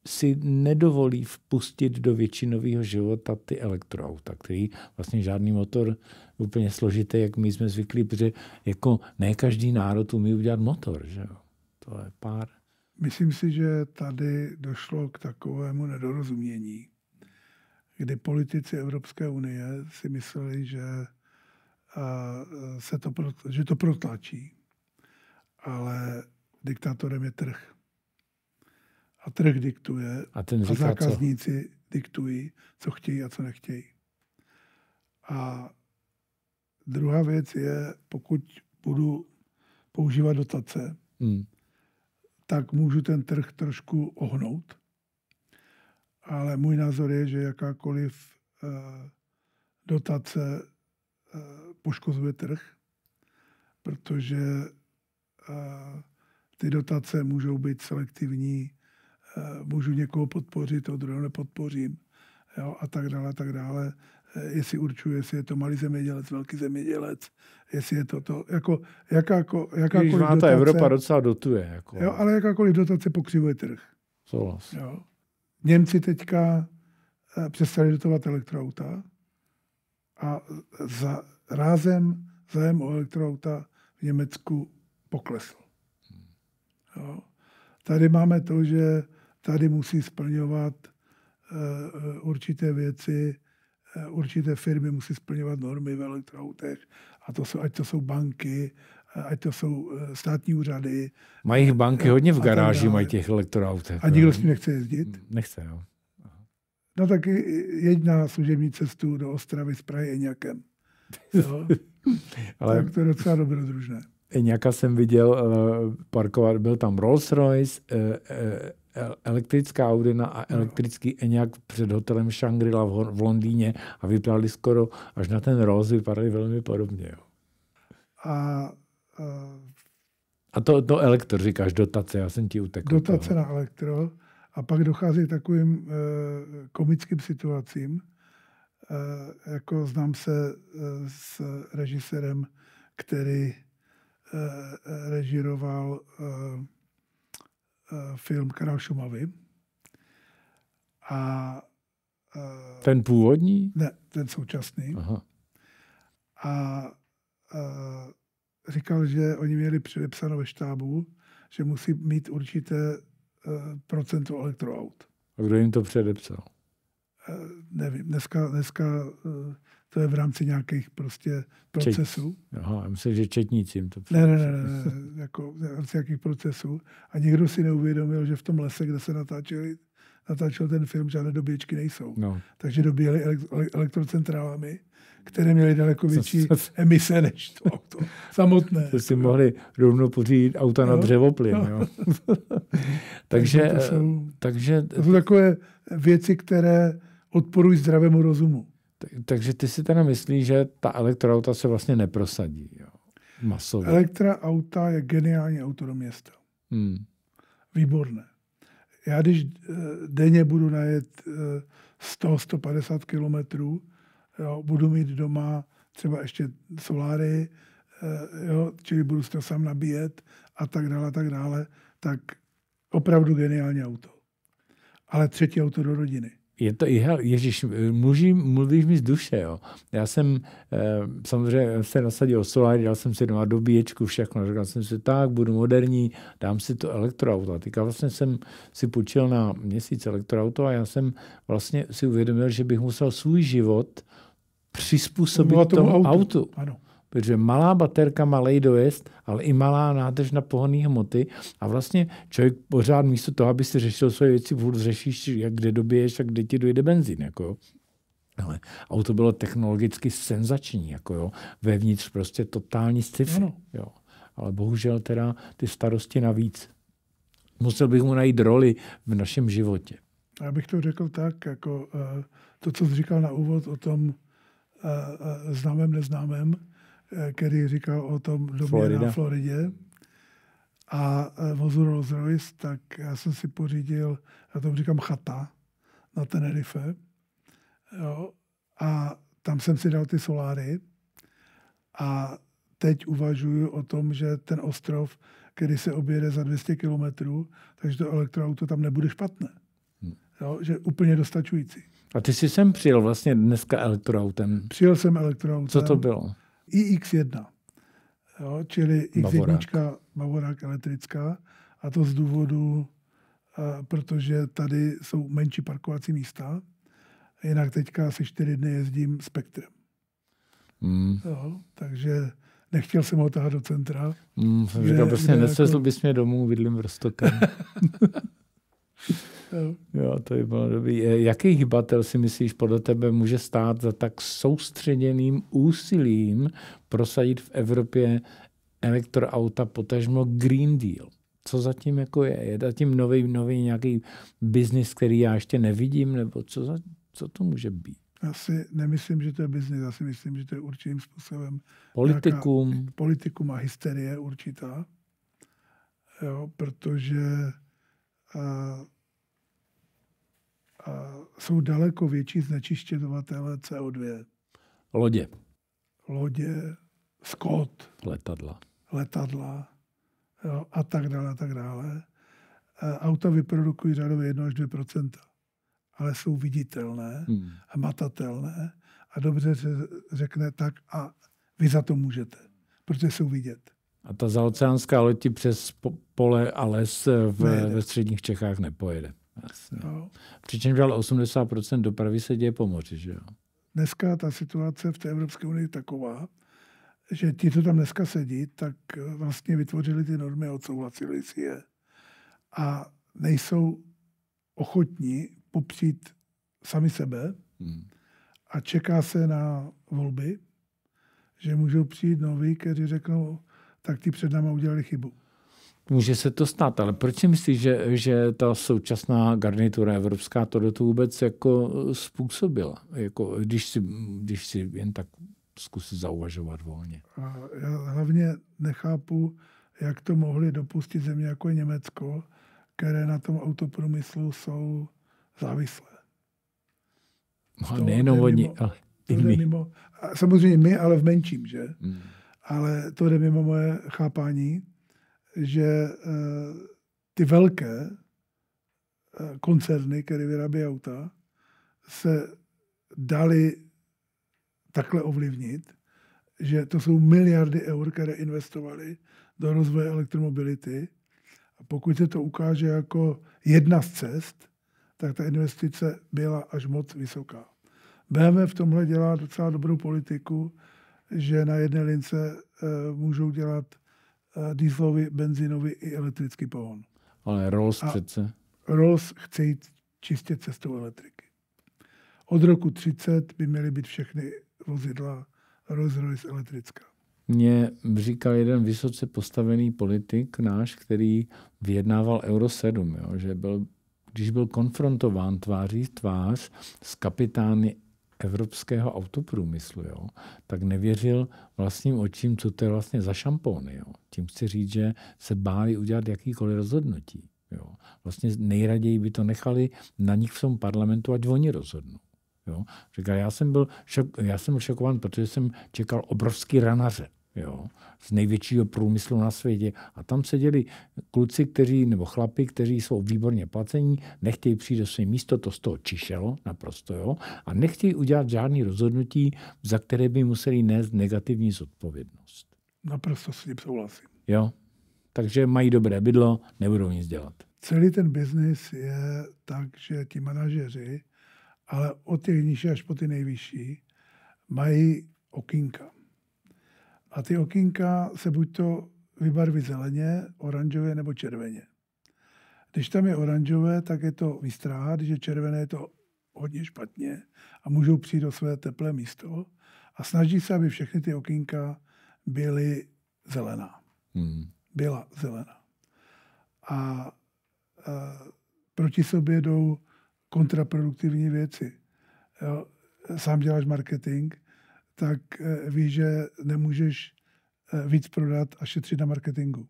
si nedovolí vpustit do většinového života ty elektroauta, který vlastně žádný motor úplně složité, jak my jsme zvyklí, protože jako ne každý národ umí udělat motor, že jo? To je pár. Myslím si, že tady došlo k takovému nedorozumění, kdy politici Evropské unie si mysleli, že se to, že to protlačí. Ale diktátorem je trh. A trh diktuje a, ten říká, a zákazníci co? diktují, co chtějí a co nechtějí. A Druhá věc je, pokud budu používat dotace, hmm. tak můžu ten trh trošku ohnout. Ale můj názor je, že jakákoliv eh, dotace eh, poškozuje trh, protože eh, ty dotace můžou být selektivní, eh, můžu někoho podpořit, toho druhého nepodpořím jo, a tak dále, a tak dále. Eh, jestli určuje, jestli je to malý zemědělec, velký zemědělec, jestli je to to, jako jakáko, jakákoliv Když má dotace, ta Evropa docela dotuje. Jako. Jo, ale jakákoliv dotace pokřivuje trh. Souhlas. Jo. Němci teďka eh, přestali dotovat elektroauta a za rázem zájem o elektroauta v Německu poklesl. Jo. Tady máme to, že tady musí splňovat uh, určité věci Eh, určité firmy musí splňovat normy ve elektroautech, a to jsou, ať to jsou banky, eh, ať to jsou eh, státní úřady. Mají banky banky hodně v garáži, mají těch elektroautech. A nikdo s tím nechce jezdit? Nechce, jo. No. no tak jedna služební cestu do Ostravy s Prahy nějakem. Ale... Tak to je docela dobrodružné. Nějaká jsem viděl uh, parkovat, byl tam Rolls Royce, uh, elektrická Audina a elektrický Enyaq před hotelem Shangri-La v Londýně a vypadali skoro až na ten roz, vypadali velmi podobně. Jo. A, a, a to, to elektro říkáš, dotace, já jsem ti utekl. Dotace toho. na elektro a pak dochází takovým uh, komickým situacím, uh, jako znám se uh, s režisérem, který uh, režiroval uh, Eh, film Karel Šumavy. A, eh, ten původní? Ne, ten současný. Aha. A, a eh, říkal, že oni měli předepsáno ve štábu, že musí mít určité procento elektroaut. A kdo jim to předepsal? Nevím, dneska, dneska to je v rámci nějakých prostě procesů. Aha, já myslím, že četníci jim to ne, ne, ne, ne, ne, jako v rámci nějakých procesů. A nikdo si neuvědomil, že v tom lese, kde se natáčeli, natáčel ten film, žádné dobíječky nejsou. No. Takže dobíjeli elektrocentrálami, které měly daleko větší co, co, emise než to auto samotné. To si mohli rovnou pořídit auta no, na dřevoplyn. No. takže, takže, to jsou, eh, takže... To jsou takové věci, které odporují zdravému rozumu takže ty si teda myslíš, že ta elektroauta se vlastně neprosadí jo? masově. Elektroauta je geniální auto do města. Hmm. Výborné. Já když eh, denně budu najet 100-150 eh, kilometrů, budu mít doma třeba ještě soláry, eh, jo, čili budu to sám nabíjet a tak dále, a tak dále, tak opravdu geniální auto. Ale třetí auto do rodiny je to, je, Ježíš, mluví, mluvíš mi z duše, jo. Já jsem, eh, samozřejmě se nasadil solár, dal jsem si doma dobíječku, všechno, říkal jsem si, tak, budu moderní, dám si to elektroauto. A teďka vlastně jsem si půjčil na měsíc elektroauto a já jsem vlastně si uvědomil, že bych musel svůj život přizpůsobit tomu, tomu autu. autu. Ano. Protože malá baterka, malý dojezd, ale i malá nádrž na pohonné hmoty a vlastně člověk pořád místo toho, aby si řešil svoje věci, vůbec řešíš, jak kde dobiješ a kde ti dojde benzín. Jako. Ale auto bylo technologicky senzační, jako jo. Vevnitř prostě totální sci-fi. No. Jo. Ale bohužel teda ty starosti navíc. Musel bych mu najít roli v našem životě. Já bych to řekl tak, jako eh, to, co jsi říkal na úvod o tom eh, eh, známém, neznámém, Eh, který říkal o tom domě Florida. na Floridě a eh, vozu Rolls Royce, tak já jsem si pořídil, já tomu říkám chata, na Tenerife. Jo, a tam jsem si dal ty soláry a teď uvažuji o tom, že ten ostrov, který se objede za 200 kilometrů, takže to elektroauto tam nebude špatné. Hmm. Jo, že úplně dostačující. A ty jsi sem přijel vlastně dneska elektroautem. Přijel jsem elektroautem. Co to bylo? i X1. Jo, čili X1 Bavorák elektrická a to z důvodu, a, protože tady jsou menší parkovací místa. Jinak teďka se čtyři dny jezdím spektrem. Mm. Jo, takže nechtěl jsem ho tahat do centra. Mm, jsem říkal, prostě nesvezl jako... bys mě domů, vidlím v Rostokem. Jo, jo, to by bylo dobrý. Eh, jaký hybatel si myslíš podle tebe může stát za tak soustředěným úsilím prosadit v Evropě elektroauta, potažmo Green Deal? Co zatím jako je? Je zatím nový, nový nějaký biznis, který já ještě nevidím, nebo co, za, co to může být? Já si nemyslím, že to je biznis, já si myslím, že to je určitým způsobem politikum, nějaká, politikum a hysterie určitá, jo, protože eh, a jsou daleko větší znečišťovatele CO2. Lodě. Lodě, skot. Letadla. Letadla jo, a tak dále a tak dále. E, auta vyprodukují řádově 1 až 2 ale jsou viditelné hmm. a matatelné a dobře se řekne tak a vy za to můžete, protože jsou vidět. A ta zaoceánská loď přes pole a les e, v, ve středních Čechách nepojede. Jasně. No. Přičemž ale 80% dopravy se děje po moři, že jo? Dneska ta situace v té Evropské unii je taková, že ti, co tam dneska sedí, tak eh, vlastně vytvořili ty normy a odsouhlasili si je. A nejsou ochotní popřít sami sebe hmm. a čeká se na volby, že můžou přijít noví, kteří řeknou, tak ti před náma udělali chybu. Může se to stát, ale proč si myslíš, že, že ta současná garnitura evropská to do to vůbec jako eh, způsobila? Jako, když, si, když si jen tak zkusit zauvažovat volně. A já hlavně nechápu, jak to mohli dopustit země jako je Německo, které na tom autoprůmyslu jsou závislé. No, nejenom oni, ale i my. Mimo, samozřejmě my, ale v menším, že? Hmm. Ale to jde mimo moje chápání že eh, ty velké eh, koncerny, které vyrábí auta, se dali takhle ovlivnit, že to jsou miliardy eur, které investovali do rozvoje elektromobility. A pokud se to ukáže jako jedna z cest, tak ta investice byla až moc vysoká. BMW v tomhle dělá docela dobrou politiku, že na jedné lince eh, můžou dělat Eh, dieselový, benzinový i elektrický pohon. Ale Rolls a přece. Rolls chce jít čistě cestou elektriky. Od roku 30 by měly být všechny vozidla Rolls-Royce elektrická. Mě říkal jeden vysoce postavený politik náš, který vyjednával Euro 7, jo, že byl, když byl konfrontován tváří tvář s kapitány evropského autoprůmyslu, jo, tak nevěřil vlastním očím, co to je vlastně za šampón. Jo. Tím chci říct, že se báli udělat jakýkoliv rozhodnutí. Jo. Vlastně nejraději by to nechali na nich v tom parlamentu, ať oni rozhodnou. Jo. Říkali, já jsem byl šok, já jsem byl šokovan, protože jsem čekal obrovský ranaře jo, z největšího průmyslu na světě. A tam seděli kluci, kteří, nebo chlapi, kteří jsou výborně placení, nechtějí přijít do své místo, to z toho čišelo naprosto, jo, a nechtějí udělat žádný rozhodnutí, za které by museli nést negativní zodpovědnost. Naprosto s tím souhlasím. Jo, takže mají dobré bydlo, nebudou nic dělat. Celý ten biznis je tak, že ti manažeři, ale od těch nižších až po ty nejvyšší, mají okinka a ty okýnka se buď to vybarví zeleně, oranžově nebo červeně. Když tam je oranžové, tak je to vystráha, když je červené, je to hodně špatně a můžou přijít do své teplé místo a snaží se, aby všechny ty okýnka byly zelená. Hmm. Byla zelená. A, a e, proti sobě jdou kontraproduktivní věci. Jo, sám děláš marketing tak eh, víš, že nemůžeš eh, víc prodat a šetřit na marketingu.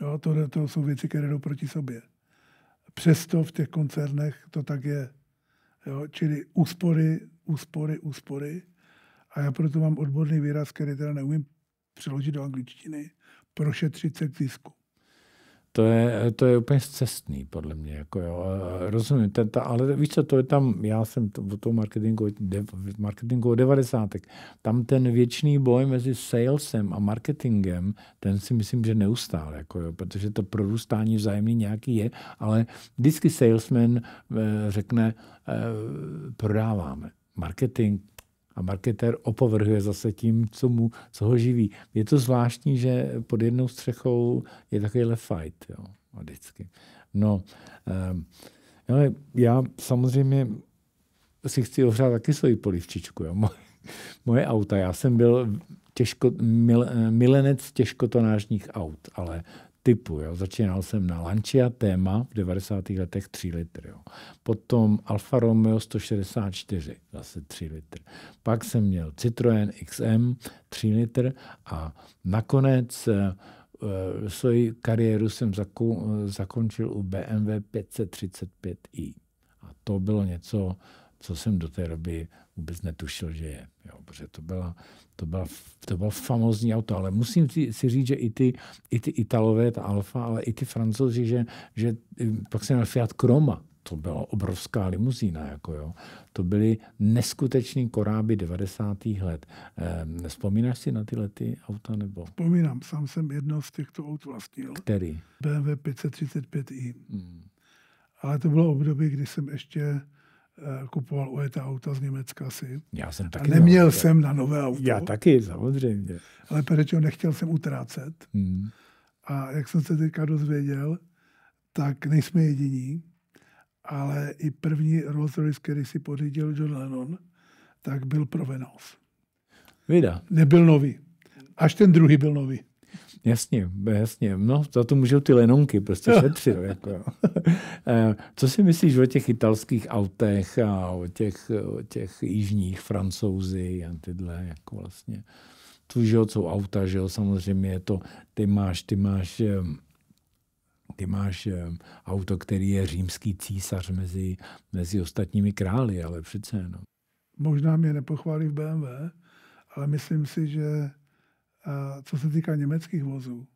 Jo, to, to jsou věci, které jdou proti sobě. Přesto v těch koncernech to tak je. Jo, čili úspory, úspory, úspory. A já proto mám odborný výraz, který teda neumím přeložit do angličtiny. Prošetřit se k zisku to je, to je úplně cestný, podle mě. Jako jo. Rozumím, ten, ta, ale víš co, to je tam, já jsem to, o tom marketingu, de, marketingu 90. Tam ten věčný boj mezi salesem a marketingem, ten si myslím, že neustál, jako jo, protože to prorůstání vzájemný nějaký je, ale vždycky salesman eh, řekne, eh, prodáváme. Marketing a marketér opovrhuje zase tím, co, mu, co ho živí. Je to zvláštní, že pod jednou střechou je takovýhle fight, jo, vždycky. No, um, ale já samozřejmě si chci ohřát taky svoji polivčičku, jo, moje, moje auta. Já jsem byl těžko, mil, milenec těžkotonážních aut, ale typu. Jo. Začínal jsem na Lancia Téma v 90. letech 3 litry. Jo. Potom Alfa Romeo 164, zase 3 litr. Pak jsem měl Citroën XM 3 litr a nakonec uh, svoji kariéru jsem zaku, zakončil u BMW 535i. A to bylo něco, co jsem do té doby vůbec netušil, že je protože to, byla, to, byla, to bylo famozní auto. Ale musím si říct, že i ty, i ty Italové, ta Alfa, ale i ty Francouzi, že, že eh, pak jsem měl Fiat Croma, to byla obrovská limuzína. Jako jo. To byly neskuteční koráby 90. let. Eh, vzpomínáš si na ty lety auta? nebo? Vzpomínám, sám jsem jedno z těchto aut vlastnil. Který? BMW 535i. Hmm. Ale to bylo období, kdy jsem ještě Eh, kupoval ojetá auta z Německa si. Já jsem taky. A neměl na... jsem na nové auto. Já taky, samozřejmě. Ale Perečo nechtěl jsem utrácet. Hmm. A jak jsem se teďka dozvěděl, tak nejsme jediní, ale i první Rolls Royce, který si pořídil John Lennon, tak byl Provenance. Vida. Nebyl nový. Až ten druhý byl nový. Jasně, jasně. No, za to můžou ty lenonky prostě šetřit. Jako, jo. Eh, co si myslíš o těch italských autech a o těch, o těch jižních francouzi a tyhle, jako vlastně. Tu, že jo, jsou auta, že jo, samozřejmě je to, ty máš, ty máš ty máš auto, který je římský císař mezi, mezi ostatními králi, ale přece jenom. Možná mě nepochválí v BMW, ale myslím si, že co se týká německých vozů,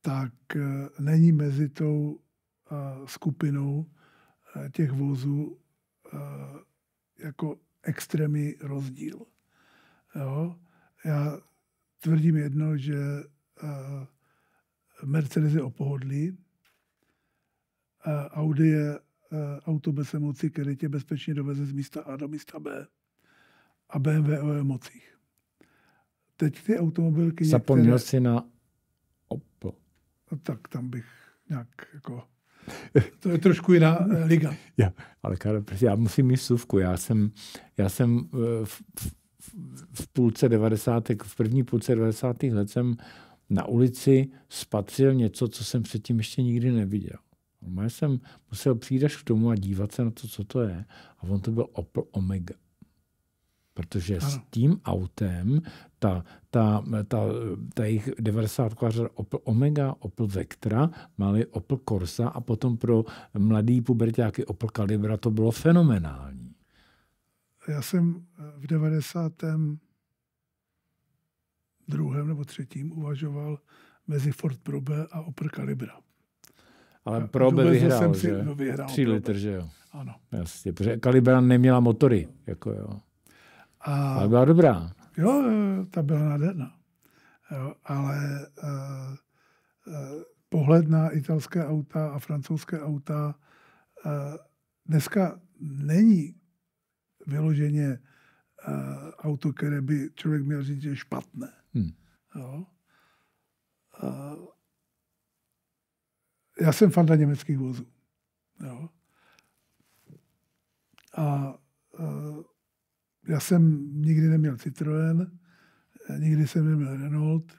tak eh, není mezi tou eh, skupinou eh, těch vozů jako extrémní rozdíl. Jo? Já tvrdím jedno, že Mercedes je o pohodlí, Audi je auto bez emocí, které tě bezpečně doveze z místa A do místa B a BMW o emocích. Teď ty automobilky... Zapomněl některé... jsi na Opel. No, tak tam bych nějak jako... To je trošku jiná eh, liga. Já, ale Karel, já musím mít suvku. Já jsem, já jsem eh, v, v, v půlce 90. v první půlce 90. let jsem na ulici spatřil něco, co jsem předtím ještě nikdy neviděl. já jsem musel přijít až k tomu a dívat se na to, co to je. A on to byl Opel Omega protože ano. s tím autem ta, ta, ta, ta jejich 90 Opel Omega, Opel Vectra, mali Opel Corsa a potom pro mladý pubertáky Opel Calibra to bylo fenomenální. Já jsem eh, v 90. druhém nebo třetím uvažoval mezi Ford Probe a Opel Calibra. Ale Probe vyhrál, jsem si, že? Vyhrál Tři litr, že jo? Ano. Jasně, protože Calibra neměla motory, jako jo. A, ale byla dobrá. Jo, ta byla nádherná. ale eh, eh, pohled na italské auta a francouzské auta eh, dneska není vyloženě auto, které by člověk měl říct, že je špatné. Hmm. Jo. já jsem fan německých vozů. Jo. A já jsem nikdy neměl Citroën, nikdy jsem neměl Renault,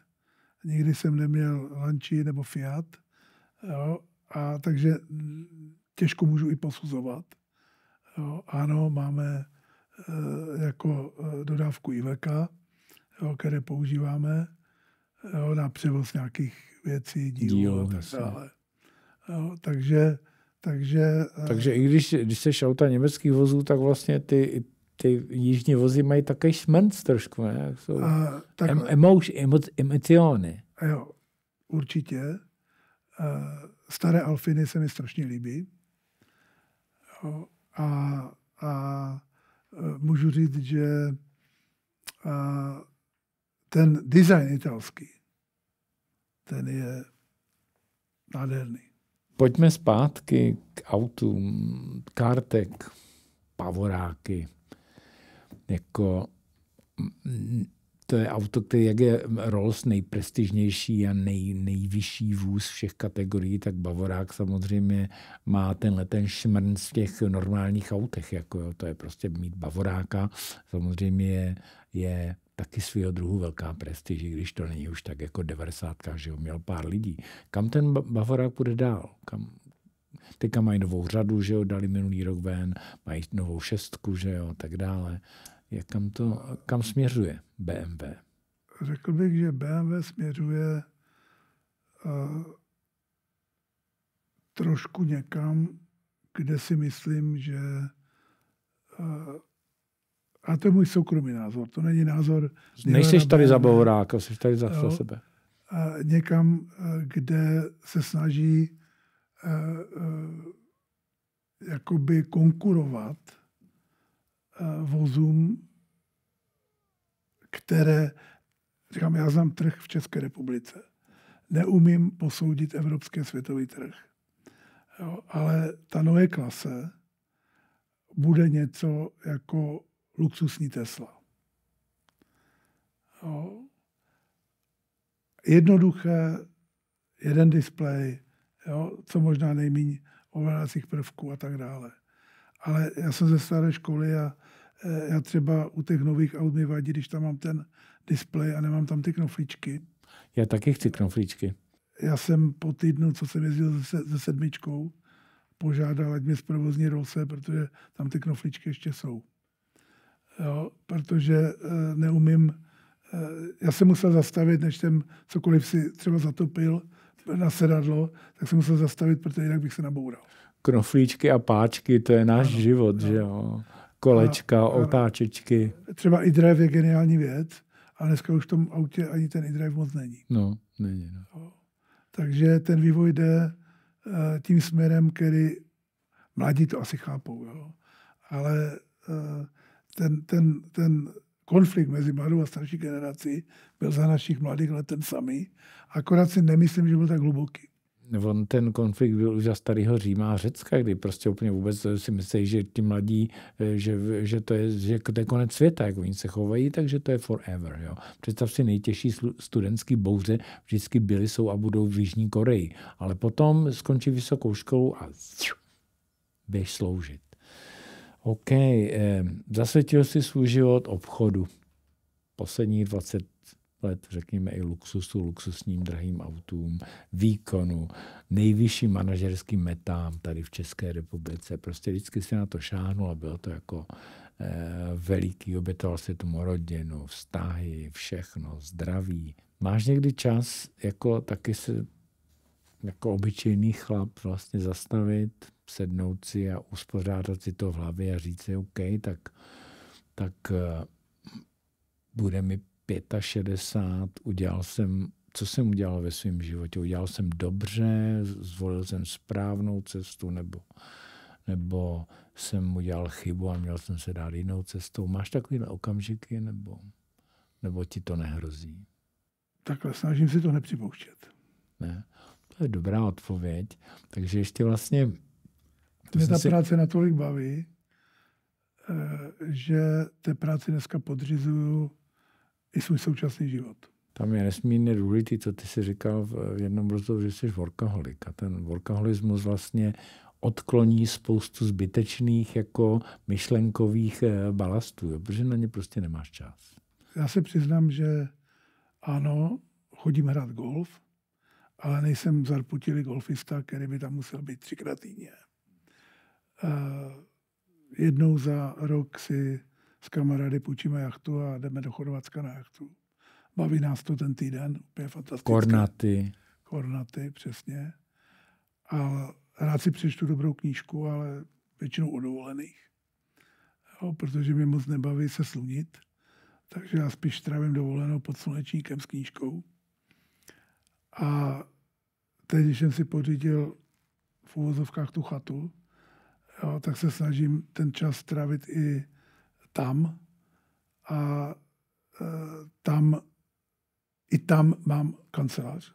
nikdy jsem neměl Lanči nebo Fiat. Jo, a takže těžko můžu i posuzovat. Jo, ano, máme e, jako eh, dodávku IVK, jo, které používáme jo, na převoz nějakých věcí, dílů Díl, a tak dále. Jo, takže, takže, eh, takže i když, když seš auta německých vozů, tak vlastně ty ty jižní vozy mají takový šmrnc trošku, ne? Jsou a, tak, em, emotion, emo, emociony. Jo, určitě. Staré Alfiny se mi strašně líbí. Jo, a, a e, můžu říct, že a, ten design italský, ten je nádherný. Pojďme zpátky k autům, kartek, pavoráky jako mm, to je auto, který jak je Rolls nejprestižnější a nej, nejvyšší vůz všech kategorií, tak Bavorák samozřejmě má tenhle ten šmrn v těch normálních autech. Jako jo, to je prostě mít Bavoráka. Samozřejmě je, je taky svého druhu velká prestiž, když to není už tak jako 90, že ho měl pár lidí. Kam ten Bavorák bude dál? Kam, teďka mají novou řadu, že jo, dali minulý rok ven, mají novou šestku, že jo, tak dále jak kam, to, kam směřuje BMW? Řekl bych, že BMW směřuje uh, trošku někam, kde si myslím, že uh, a to je můj soukromý názor, to není názor... Nejsiš tady za Bavoráka, jsi tady za jo, sebe. Uh, někam, kde se snaží uh, uh, jakoby konkurovat Eh, vozům, které, říkám, já znám trh v České republice. Neumím posoudit evropský světový trh. Jo, ale ta nové klase bude něco jako luxusní Tesla. Jo. Jednoduché, jeden displej, jo, co možná nejméně ovládacích prvků a tak dále. Ale já jsem ze staré školy a e, já třeba u těch nových aut mi vadí, když tam mám ten displej a nemám tam ty knoflíčky. Já taky chci knoflíčky. Já jsem po týdnu, co jsem jezdil se, se sedmičkou, požádal, ať mě zprovozní Rolse, protože tam ty knoflíčky ještě jsou. Jo, protože e, neumím, e, já jsem musel zastavit, než jsem cokoliv si třeba zatopil na sedadlo, tak jsem musel zastavit, protože jinak bych se naboural knoflíčky a páčky, to je náš ano, život, ano. že jo. Kolečka, ano, otáčečky. Třeba i drive je geniální věc, a dneska už v tom autě ani ten iDrive moc není. No, není. No. Takže ten vývoj jde eh, tím směrem, který mladí to asi chápou, jo. ale eh, ten, ten, ten konflikt mezi mladou a starší generací byl za našich mladých let ten samý, akorát si nemyslím, že byl tak hluboký on ten konflikt byl už za starého Říma a Řecka, kdy prostě úplně vůbec si myslí, že ti mladí, eh, že, že to je, že to je konec světa, jak oni se chovají, takže to je forever. Jo. Představ si, nejtěžší studentský bouře vždycky byly, jsou a budou v Jižní Koreji. Ale potom skončí vysokou školu a běž sloužit. OK, eh, zasvětil si svůj život obchodu. Posledních 20 let, řekněme i luxusu, luxusním drahým autům, výkonu, nejvyšším manažerským metám tady v České republice. Prostě vždycky se na to šáhnul a bylo to jako eh, veliký, obětoval si tomu rodinu, vztahy, všechno, zdraví. Máš někdy čas jako taky se jako obyčejný chlap vlastně zastavit, sednout si a uspořádat si to v hlavě a říct si, OK, tak, tak eh, bude mi 65, udělal jsem, co jsem udělal ve svém životě. Udělal jsem dobře, zvolil jsem správnou cestu, nebo, nebo jsem udělal chybu a měl jsem se dát jinou cestou. Máš takovýhle okamžiky, nebo, nebo ti to nehrozí? Takhle snažím se to nepřipouštět. Ne, to je dobrá odpověď. Takže ještě vlastně... Mě ta si... práce natolik baví, eh, že té práci dneska podřizuju i svůj současný život. Tam je nesmírně důležitý, co ty si říkal v jednom rozhovoru, že jsi workaholik. A ten workaholismus vlastně odkloní spoustu zbytečných jako myšlenkových eh, balastů, jo, protože na ně prostě nemáš čas. Já se přiznám, že ano, chodím hrát golf, ale nejsem zarputilý golfista, který by tam musel být třikrát týdně. Eh, jednou za rok si s kamarády půjčíme jachtu a jdeme do Chorvatska na jachtu. Baví nás to ten týden, úplně fantastické. Kornaty. Kornaty, přesně. A rád si přečtu dobrou knížku, ale většinou o dovolených. Jo, protože mě moc nebaví se slunit, takže já spíš trávím dovolenou pod slunečníkem s knížkou. A teď, když jsem si pořídil v úvozovkách tu chatu, jo, tak se snažím ten čas trávit i tam a e, tam i tam mám kancelář.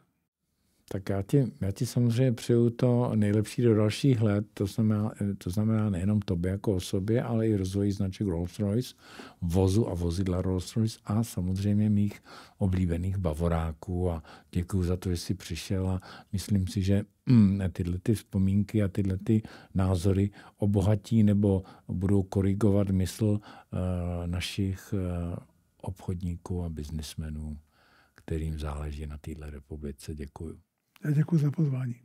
Tak já ti, já ti samozřejmě přeju to nejlepší do dalších let, to znamená, to znamená nejenom tobě jako osobě, ale i rozvoji značek Rolls-Royce, vozu a vozidla Rolls-Royce a samozřejmě mých oblíbených bavoráků a děkuji za to, že jsi přišel a myslím si, že mm, tyhle ty vzpomínky a tyhle ty názory obohatí nebo budou korigovat mysl uh, našich uh, obchodníků a biznismenů, kterým záleží na této republice. Děkuji. Já děkuji za pozvání.